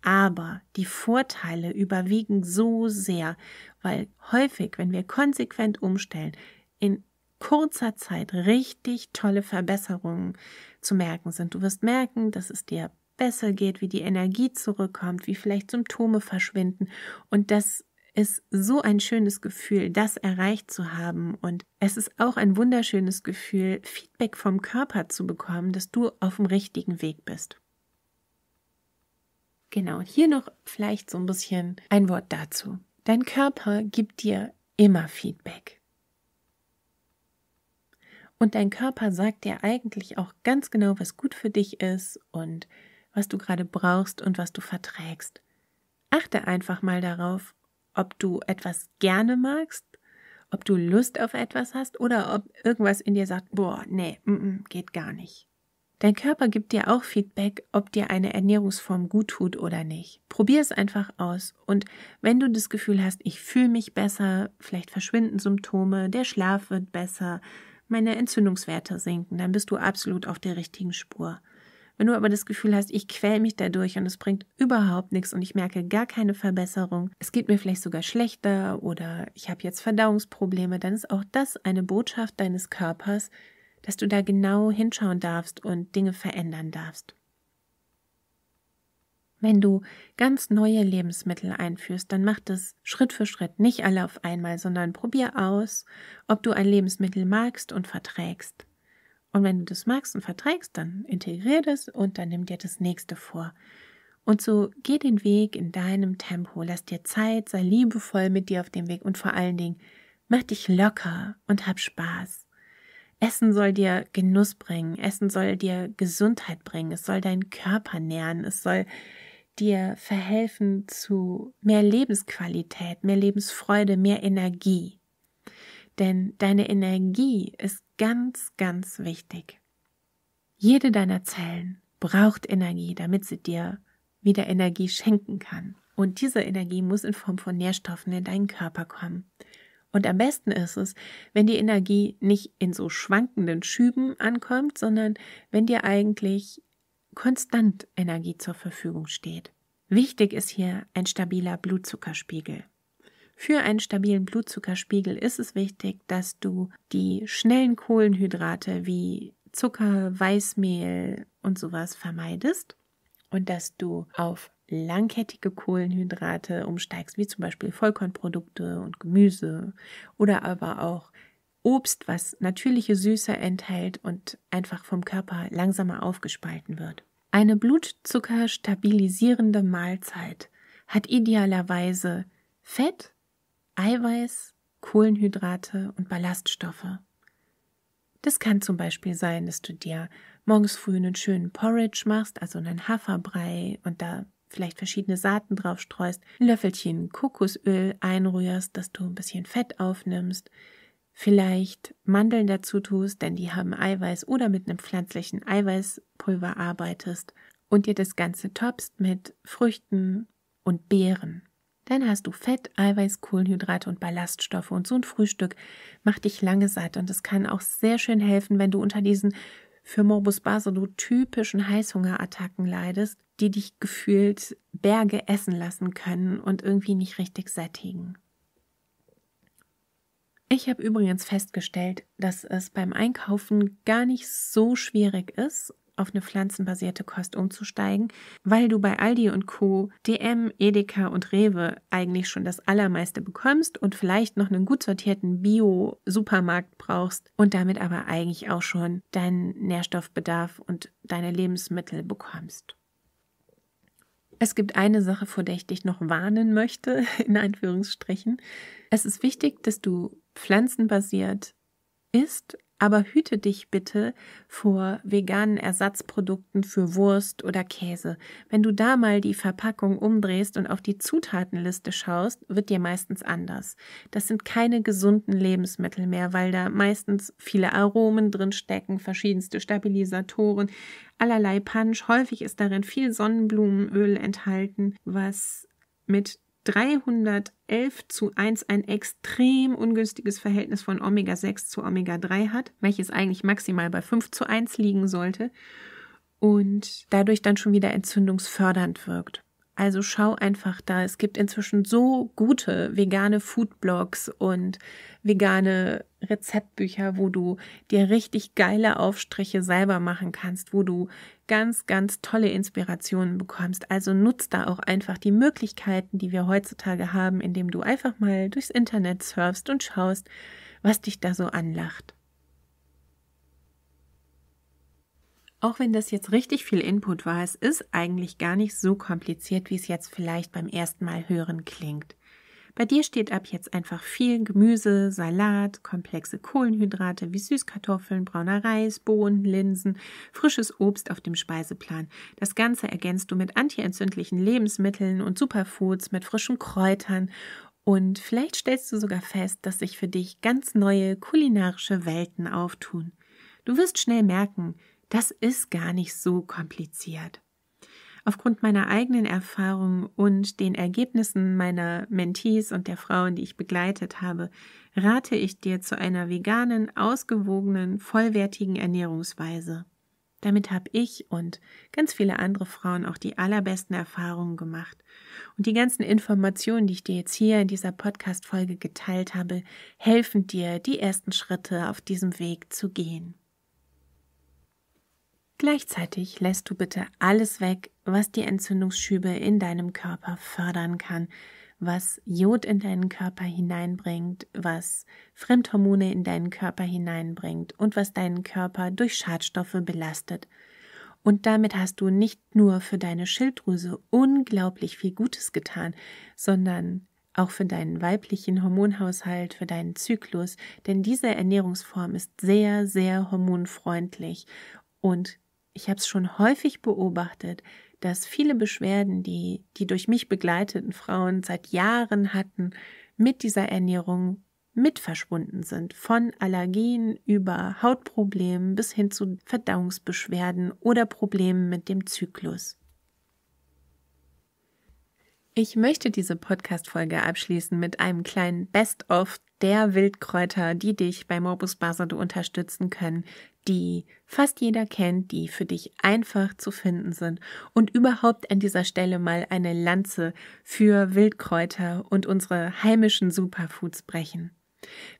Aber die Vorteile überwiegen so sehr, weil häufig, wenn wir konsequent umstellen, in kurzer Zeit richtig tolle Verbesserungen zu merken sind. Du wirst merken, dass es dir besser geht, wie die Energie zurückkommt, wie vielleicht Symptome verschwinden. Und das ist so ein schönes Gefühl, das erreicht zu haben. Und es ist auch ein wunderschönes Gefühl, Feedback vom Körper zu bekommen, dass du auf dem richtigen Weg bist. Genau, hier noch vielleicht so ein bisschen ein Wort dazu. Dein Körper gibt dir immer Feedback. Und dein Körper sagt dir eigentlich auch ganz genau, was gut für dich ist und was du gerade brauchst und was du verträgst. Achte einfach mal darauf, ob du etwas gerne magst, ob du Lust auf etwas hast oder ob irgendwas in dir sagt, boah, nee, mm, mm geht gar nicht. Dein Körper gibt dir auch Feedback, ob dir eine Ernährungsform gut tut oder nicht. Probier es einfach aus und wenn du das Gefühl hast, ich fühle mich besser, vielleicht verschwinden Symptome, der Schlaf wird besser, meine Entzündungswerte sinken, dann bist du absolut auf der richtigen Spur. Wenn du aber das Gefühl hast, ich quäle mich dadurch und es bringt überhaupt nichts und ich merke gar keine Verbesserung, es geht mir vielleicht sogar schlechter oder ich habe jetzt Verdauungsprobleme, dann ist auch das eine Botschaft deines Körpers, dass du da genau hinschauen darfst und Dinge verändern darfst. Wenn du ganz neue Lebensmittel einführst, dann mach das Schritt für Schritt, nicht alle auf einmal, sondern probier aus, ob du ein Lebensmittel magst und verträgst. Und wenn du das magst und verträgst, dann integrier das und dann nimm dir das nächste vor. Und so geh den Weg in deinem Tempo, lass dir Zeit, sei liebevoll mit dir auf dem Weg und vor allen Dingen mach dich locker und hab Spaß. Essen soll dir Genuss bringen, Essen soll dir Gesundheit bringen, es soll deinen Körper nähren, es soll dir verhelfen zu mehr Lebensqualität, mehr Lebensfreude, mehr Energie. Denn deine Energie ist ganz, ganz wichtig. Jede deiner Zellen braucht Energie, damit sie dir wieder Energie schenken kann. Und diese Energie muss in Form von Nährstoffen in deinen Körper kommen. Und am besten ist es, wenn die Energie nicht in so schwankenden Schüben ankommt, sondern wenn dir eigentlich konstant Energie zur Verfügung steht. Wichtig ist hier ein stabiler Blutzuckerspiegel. Für einen stabilen Blutzuckerspiegel ist es wichtig, dass du die schnellen Kohlenhydrate wie Zucker, Weißmehl und sowas vermeidest und dass du auf langkettige Kohlenhydrate umsteigst, wie zum Beispiel Vollkornprodukte und Gemüse oder aber auch Obst, was natürliche Süße enthält und einfach vom Körper langsamer aufgespalten wird. Eine blutzuckerstabilisierende Mahlzeit hat idealerweise Fett, Eiweiß, Kohlenhydrate und Ballaststoffe. Das kann zum Beispiel sein, dass du dir morgens früh einen schönen Porridge machst, also einen Haferbrei und da vielleicht verschiedene Saaten drauf streust, ein Löffelchen Kokosöl einrührst, dass du ein bisschen Fett aufnimmst, vielleicht Mandeln dazu tust, denn die haben Eiweiß oder mit einem pflanzlichen Eiweißpulver arbeitest und dir das Ganze topst mit Früchten und Beeren. Dann hast du Fett, Eiweiß, Kohlenhydrate und Ballaststoffe und so ein Frühstück macht dich lange satt und es kann auch sehr schön helfen, wenn du unter diesen für Morbus Basel du typischen Heißhungerattacken leidest, die dich gefühlt Berge essen lassen können und irgendwie nicht richtig sättigen. Ich habe übrigens festgestellt, dass es beim Einkaufen gar nicht so schwierig ist, auf eine pflanzenbasierte Kost umzusteigen, weil du bei Aldi und Co., DM, Edeka und Rewe eigentlich schon das Allermeiste bekommst und vielleicht noch einen gut sortierten Bio-Supermarkt brauchst und damit aber eigentlich auch schon deinen Nährstoffbedarf und deine Lebensmittel bekommst. Es gibt eine Sache, vor der ich dich noch warnen möchte, in Anführungsstrichen. Es ist wichtig, dass du pflanzenbasiert isst, aber hüte dich bitte vor veganen Ersatzprodukten für Wurst oder Käse. Wenn du da mal die Verpackung umdrehst und auf die Zutatenliste schaust, wird dir meistens anders. Das sind keine gesunden Lebensmittel mehr, weil da meistens viele Aromen drin stecken, verschiedenste Stabilisatoren, allerlei Punch. Häufig ist darin viel Sonnenblumenöl enthalten, was mit 311 zu 1 ein extrem ungünstiges Verhältnis von Omega 6 zu Omega 3 hat, welches eigentlich maximal bei 5 zu 1 liegen sollte und dadurch dann schon wieder entzündungsfördernd wirkt. Also schau einfach da. Es gibt inzwischen so gute vegane Foodblogs und vegane Rezeptbücher, wo du dir richtig geile Aufstriche selber machen kannst, wo du ganz, ganz tolle Inspirationen bekommst. Also nutz da auch einfach die Möglichkeiten, die wir heutzutage haben, indem du einfach mal durchs Internet surfst und schaust, was dich da so anlacht. Auch wenn das jetzt richtig viel Input war, es ist eigentlich gar nicht so kompliziert, wie es jetzt vielleicht beim ersten Mal hören klingt. Bei dir steht ab jetzt einfach viel Gemüse, Salat, komplexe Kohlenhydrate wie Süßkartoffeln, brauner Reis, Bohnen, Linsen, frisches Obst auf dem Speiseplan. Das Ganze ergänzt du mit antientzündlichen Lebensmitteln und Superfoods, mit frischen Kräutern und vielleicht stellst du sogar fest, dass sich für dich ganz neue kulinarische Welten auftun. Du wirst schnell merken, das ist gar nicht so kompliziert. Aufgrund meiner eigenen Erfahrungen und den Ergebnissen meiner Mentees und der Frauen, die ich begleitet habe, rate ich dir zu einer veganen, ausgewogenen, vollwertigen Ernährungsweise. Damit habe ich und ganz viele andere Frauen auch die allerbesten Erfahrungen gemacht. Und die ganzen Informationen, die ich dir jetzt hier in dieser Podcast-Folge geteilt habe, helfen dir, die ersten Schritte auf diesem Weg zu gehen. Gleichzeitig lässt du bitte alles weg, was die Entzündungsschübe in deinem Körper fördern kann, was Jod in deinen Körper hineinbringt, was Fremdhormone in deinen Körper hineinbringt und was deinen Körper durch Schadstoffe belastet. Und damit hast du nicht nur für deine Schilddrüse unglaublich viel Gutes getan, sondern auch für deinen weiblichen Hormonhaushalt, für deinen Zyklus, denn diese Ernährungsform ist sehr, sehr hormonfreundlich und ich habe es schon häufig beobachtet, dass viele Beschwerden, die die durch mich begleiteten Frauen seit Jahren hatten, mit dieser Ernährung mit verschwunden sind, von Allergien über Hautproblemen bis hin zu Verdauungsbeschwerden oder Problemen mit dem Zyklus. Ich möchte diese Podcast-Folge abschließen mit einem kleinen Best-of der Wildkräuter, die dich bei Morbus Basado unterstützen können, die fast jeder kennt, die für dich einfach zu finden sind und überhaupt an dieser Stelle mal eine Lanze für Wildkräuter und unsere heimischen Superfoods brechen.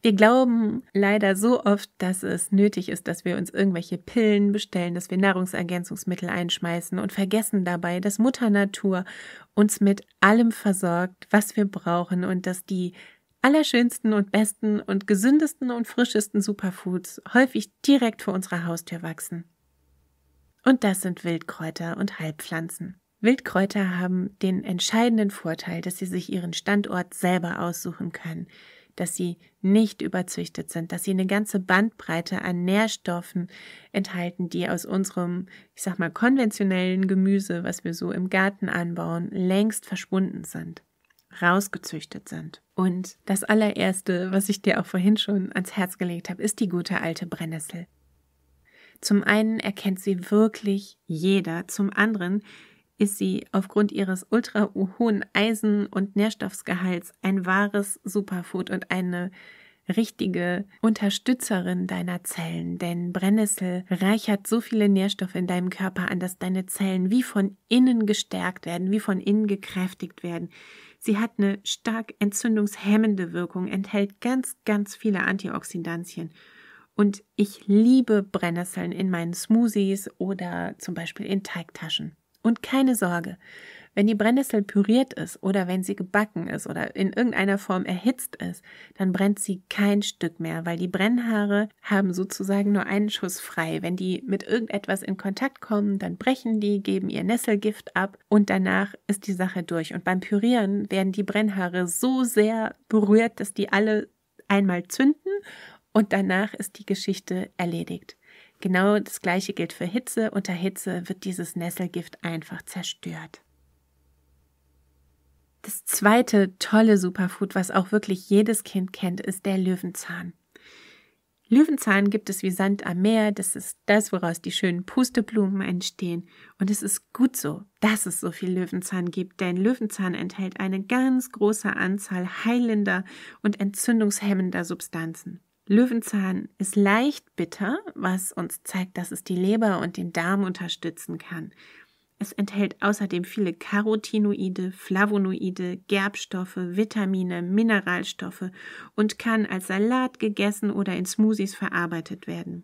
Wir glauben leider so oft, dass es nötig ist, dass wir uns irgendwelche Pillen bestellen, dass wir Nahrungsergänzungsmittel einschmeißen und vergessen dabei, dass Mutter Natur uns mit allem versorgt, was wir brauchen und dass die allerschönsten und besten und gesündesten und frischesten Superfoods häufig direkt vor unserer Haustür wachsen. Und das sind Wildkräuter und Heilpflanzen. Wildkräuter haben den entscheidenden Vorteil, dass sie sich ihren Standort selber aussuchen können dass sie nicht überzüchtet sind, dass sie eine ganze Bandbreite an Nährstoffen enthalten, die aus unserem, ich sag mal, konventionellen Gemüse, was wir so im Garten anbauen, längst verschwunden sind, rausgezüchtet sind. Und das allererste, was ich dir auch vorhin schon ans Herz gelegt habe, ist die gute alte Brennnessel. Zum einen erkennt sie wirklich jeder, zum anderen ist sie aufgrund ihres ultra hohen Eisen- und Nährstoffgehalts ein wahres Superfood und eine richtige Unterstützerin deiner Zellen, denn Brennnessel reichert so viele Nährstoffe in deinem Körper an, dass deine Zellen wie von innen gestärkt werden, wie von innen gekräftigt werden. Sie hat eine stark entzündungshemmende Wirkung, enthält ganz, ganz viele Antioxidantien. Und ich liebe Brennnesseln in meinen Smoothies oder zum Beispiel in Teigtaschen. Und keine Sorge, wenn die Brennnessel püriert ist oder wenn sie gebacken ist oder in irgendeiner Form erhitzt ist, dann brennt sie kein Stück mehr, weil die Brennhaare haben sozusagen nur einen Schuss frei. Wenn die mit irgendetwas in Kontakt kommen, dann brechen die, geben ihr Nesselgift ab und danach ist die Sache durch. Und beim Pürieren werden die Brennhaare so sehr berührt, dass die alle einmal zünden und danach ist die Geschichte erledigt. Genau das gleiche gilt für Hitze. Unter Hitze wird dieses Nesselgift einfach zerstört. Das zweite tolle Superfood, was auch wirklich jedes Kind kennt, ist der Löwenzahn. Löwenzahn gibt es wie Sand am Meer, das ist das, woraus die schönen Pusteblumen entstehen. Und es ist gut so, dass es so viel Löwenzahn gibt, denn Löwenzahn enthält eine ganz große Anzahl heilender und entzündungshemmender Substanzen. Löwenzahn ist leicht bitter, was uns zeigt, dass es die Leber und den Darm unterstützen kann. Es enthält außerdem viele Carotinoide, Flavonoide, Gerbstoffe, Vitamine, Mineralstoffe und kann als Salat gegessen oder in Smoothies verarbeitet werden.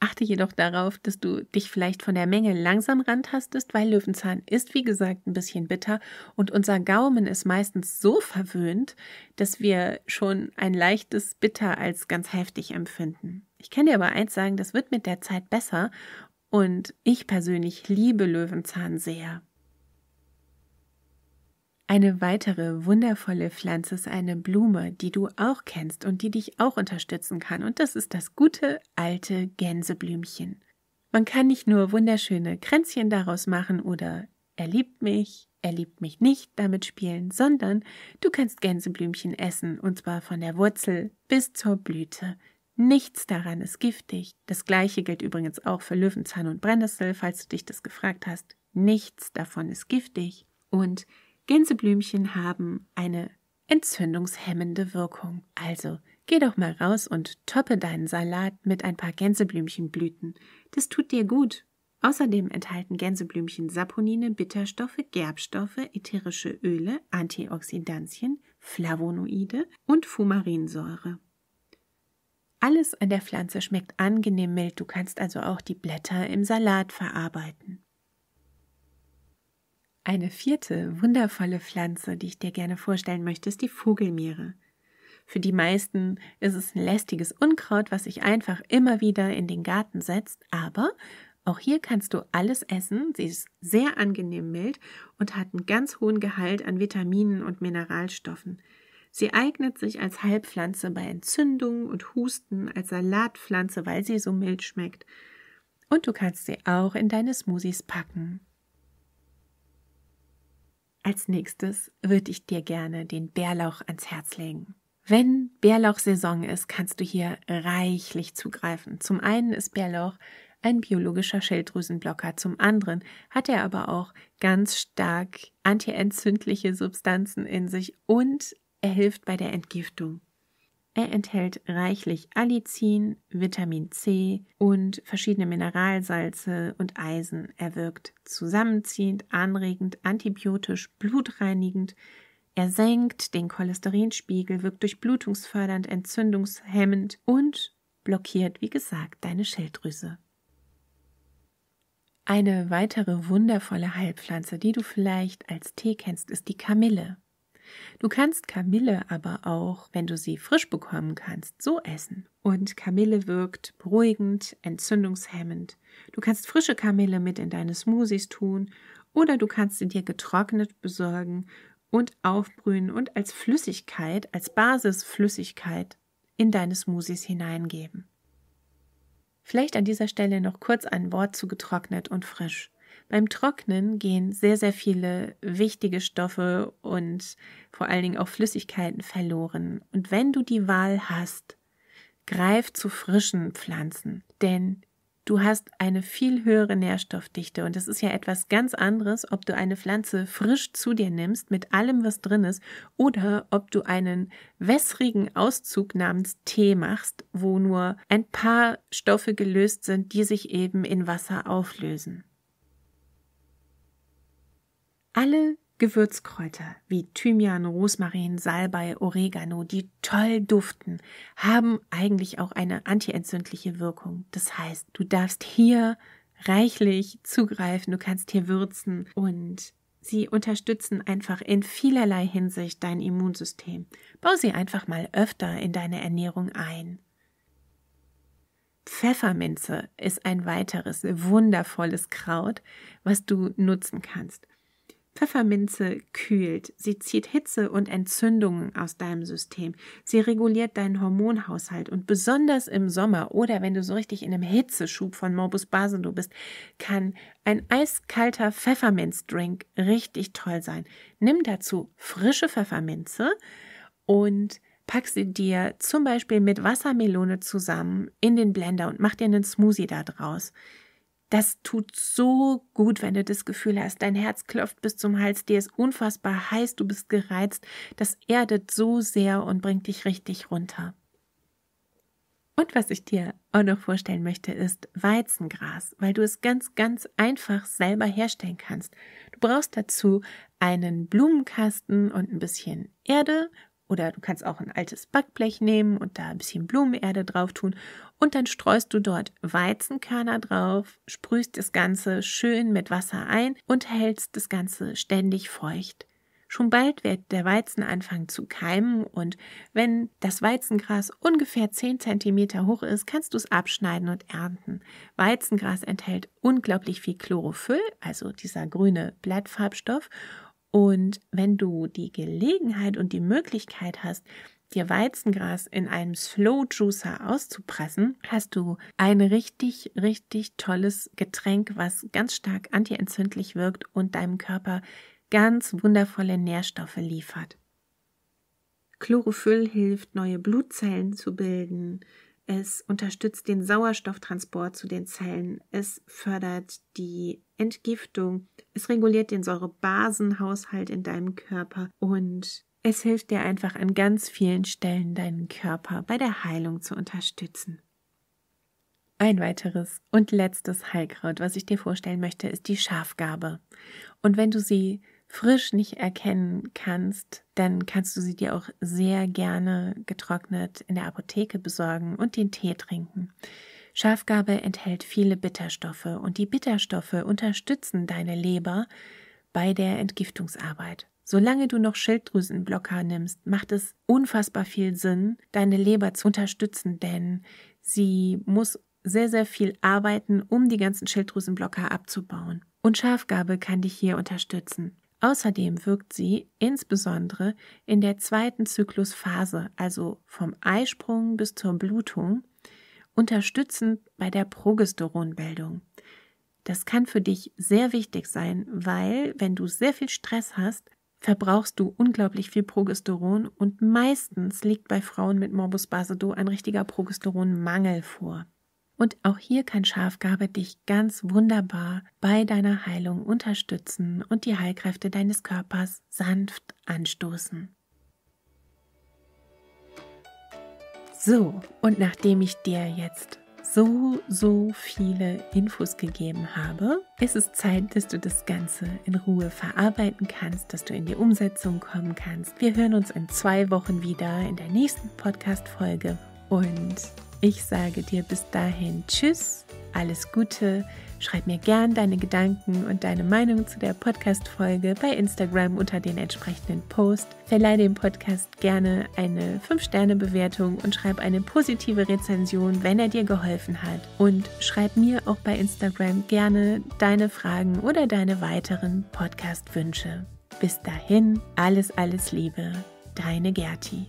Achte jedoch darauf, dass du dich vielleicht von der Menge langsam rantastest, weil Löwenzahn ist, wie gesagt, ein bisschen bitter und unser Gaumen ist meistens so verwöhnt, dass wir schon ein leichtes Bitter als ganz heftig empfinden. Ich kann dir aber eins sagen, das wird mit der Zeit besser und ich persönlich liebe Löwenzahn sehr. Eine weitere wundervolle Pflanze ist eine Blume, die du auch kennst und die dich auch unterstützen kann, und das ist das gute alte Gänseblümchen. Man kann nicht nur wunderschöne Kränzchen daraus machen oder er liebt mich, er liebt mich nicht damit spielen, sondern du kannst Gänseblümchen essen, und zwar von der Wurzel bis zur Blüte. Nichts daran ist giftig. Das gleiche gilt übrigens auch für Löwenzahn und Brennnessel, falls du dich das gefragt hast. Nichts davon ist giftig. Und Gänseblümchen haben eine entzündungshemmende Wirkung. Also geh doch mal raus und toppe deinen Salat mit ein paar Gänseblümchenblüten. Das tut dir gut. Außerdem enthalten Gänseblümchen Saponine, Bitterstoffe, Gerbstoffe, ätherische Öle, Antioxidantien, Flavonoide und Fumarinsäure. Alles an der Pflanze schmeckt angenehm mild, du kannst also auch die Blätter im Salat verarbeiten. Eine vierte wundervolle Pflanze, die ich dir gerne vorstellen möchte, ist die Vogelmeere. Für die meisten ist es ein lästiges Unkraut, was sich einfach immer wieder in den Garten setzt, aber auch hier kannst du alles essen. Sie ist sehr angenehm mild und hat einen ganz hohen Gehalt an Vitaminen und Mineralstoffen. Sie eignet sich als Heilpflanze bei Entzündungen und Husten, als Salatpflanze, weil sie so mild schmeckt. Und du kannst sie auch in deine Smoothies packen. Als nächstes würde ich dir gerne den Bärlauch ans Herz legen. Wenn Bärlauchsaison ist, kannst du hier reichlich zugreifen. Zum einen ist Bärlauch ein biologischer Schilddrüsenblocker, zum anderen hat er aber auch ganz stark antientzündliche Substanzen in sich und er hilft bei der Entgiftung. Er enthält reichlich Allicin, Vitamin C und verschiedene Mineralsalze und Eisen. Er wirkt zusammenziehend, anregend, antibiotisch, blutreinigend. Er senkt den Cholesterinspiegel, wirkt durchblutungsfördernd, entzündungshemmend und blockiert, wie gesagt, deine Schilddrüse. Eine weitere wundervolle Heilpflanze, die du vielleicht als Tee kennst, ist die Kamille. Du kannst Kamille aber auch, wenn du sie frisch bekommen kannst, so essen. Und Kamille wirkt beruhigend, entzündungshemmend. Du kannst frische Kamille mit in deine Smoothies tun oder du kannst sie dir getrocknet besorgen und aufbrühen und als Flüssigkeit, als Basisflüssigkeit in deine Smoothies hineingeben. Vielleicht an dieser Stelle noch kurz ein Wort zu getrocknet und frisch. Beim Trocknen gehen sehr, sehr viele wichtige Stoffe und vor allen Dingen auch Flüssigkeiten verloren. Und wenn du die Wahl hast, greif zu frischen Pflanzen, denn du hast eine viel höhere Nährstoffdichte und es ist ja etwas ganz anderes, ob du eine Pflanze frisch zu dir nimmst mit allem, was drin ist, oder ob du einen wässrigen Auszug namens Tee machst, wo nur ein paar Stoffe gelöst sind, die sich eben in Wasser auflösen alle Gewürzkräuter wie Thymian, Rosmarin, Salbei, Oregano, die toll duften, haben eigentlich auch eine antientzündliche Wirkung. Das heißt, du darfst hier reichlich zugreifen, du kannst hier würzen und sie unterstützen einfach in vielerlei Hinsicht dein Immunsystem. Bau sie einfach mal öfter in deine Ernährung ein. Pfefferminze ist ein weiteres wundervolles Kraut, was du nutzen kannst. Pfefferminze kühlt, sie zieht Hitze und Entzündungen aus deinem System, sie reguliert deinen Hormonhaushalt und besonders im Sommer oder wenn du so richtig in einem Hitzeschub von Morbus Basedow bist, kann ein eiskalter Pfefferminzdrink richtig toll sein. Nimm dazu frische Pfefferminze und pack sie dir zum Beispiel mit Wassermelone zusammen in den Blender und mach dir einen Smoothie daraus. draus. Das tut so gut, wenn du das Gefühl hast, dein Herz klopft bis zum Hals, dir ist unfassbar heiß, du bist gereizt. Das erdet so sehr und bringt dich richtig runter. Und was ich dir auch noch vorstellen möchte, ist Weizengras, weil du es ganz, ganz einfach selber herstellen kannst. Du brauchst dazu einen Blumenkasten und ein bisschen Erde, oder du kannst auch ein altes Backblech nehmen und da ein bisschen Blumenerde drauf tun und dann streust du dort Weizenkörner drauf, sprühst das Ganze schön mit Wasser ein und hältst das Ganze ständig feucht. Schon bald wird der Weizen anfangen zu keimen und wenn das Weizengras ungefähr 10 cm hoch ist, kannst du es abschneiden und ernten. Weizengras enthält unglaublich viel Chlorophyll, also dieser grüne Blattfarbstoff, und wenn du die Gelegenheit und die Möglichkeit hast, dir Weizengras in einem Slow Juicer auszupressen, hast du ein richtig, richtig tolles Getränk, was ganz stark antientzündlich wirkt und deinem Körper ganz wundervolle Nährstoffe liefert. Chlorophyll hilft, neue Blutzellen zu bilden, es unterstützt den Sauerstofftransport zu den Zellen. Es fördert die Entgiftung. Es reguliert den Säurebasenhaushalt in deinem Körper und es hilft dir einfach an ganz vielen Stellen deinen Körper bei der Heilung zu unterstützen. Ein weiteres und letztes Heilkraut, was ich dir vorstellen möchte, ist die Schafgabe. Und wenn du sie frisch nicht erkennen kannst, dann kannst du sie dir auch sehr gerne getrocknet in der Apotheke besorgen und den Tee trinken. Schafgarbe enthält viele Bitterstoffe und die Bitterstoffe unterstützen deine Leber bei der Entgiftungsarbeit. Solange du noch Schilddrüsenblocker nimmst, macht es unfassbar viel Sinn, deine Leber zu unterstützen, denn sie muss sehr, sehr viel arbeiten, um die ganzen Schilddrüsenblocker abzubauen. Und Schafgabe kann dich hier unterstützen. Außerdem wirkt sie insbesondere in der zweiten Zyklusphase, also vom Eisprung bis zur Blutung, unterstützend bei der Progesteronbildung. Das kann für dich sehr wichtig sein, weil wenn du sehr viel Stress hast, verbrauchst du unglaublich viel Progesteron und meistens liegt bei Frauen mit Morbus Basedow ein richtiger Progesteronmangel vor. Und auch hier kann Schafgabe dich ganz wunderbar bei deiner Heilung unterstützen und die Heilkräfte deines Körpers sanft anstoßen. So, und nachdem ich dir jetzt so, so viele Infos gegeben habe, ist es Zeit, dass du das Ganze in Ruhe verarbeiten kannst, dass du in die Umsetzung kommen kannst. Wir hören uns in zwei Wochen wieder in der nächsten Podcast-Folge und ich sage dir bis dahin Tschüss, alles Gute. Schreib mir gern deine Gedanken und deine Meinung zu der Podcast-Folge bei Instagram unter den entsprechenden Post. Verleih dem Podcast gerne eine 5-Sterne-Bewertung und schreib eine positive Rezension, wenn er dir geholfen hat. Und schreib mir auch bei Instagram gerne deine Fragen oder deine weiteren Podcast-Wünsche. Bis dahin, alles, alles Liebe. Deine Gerti.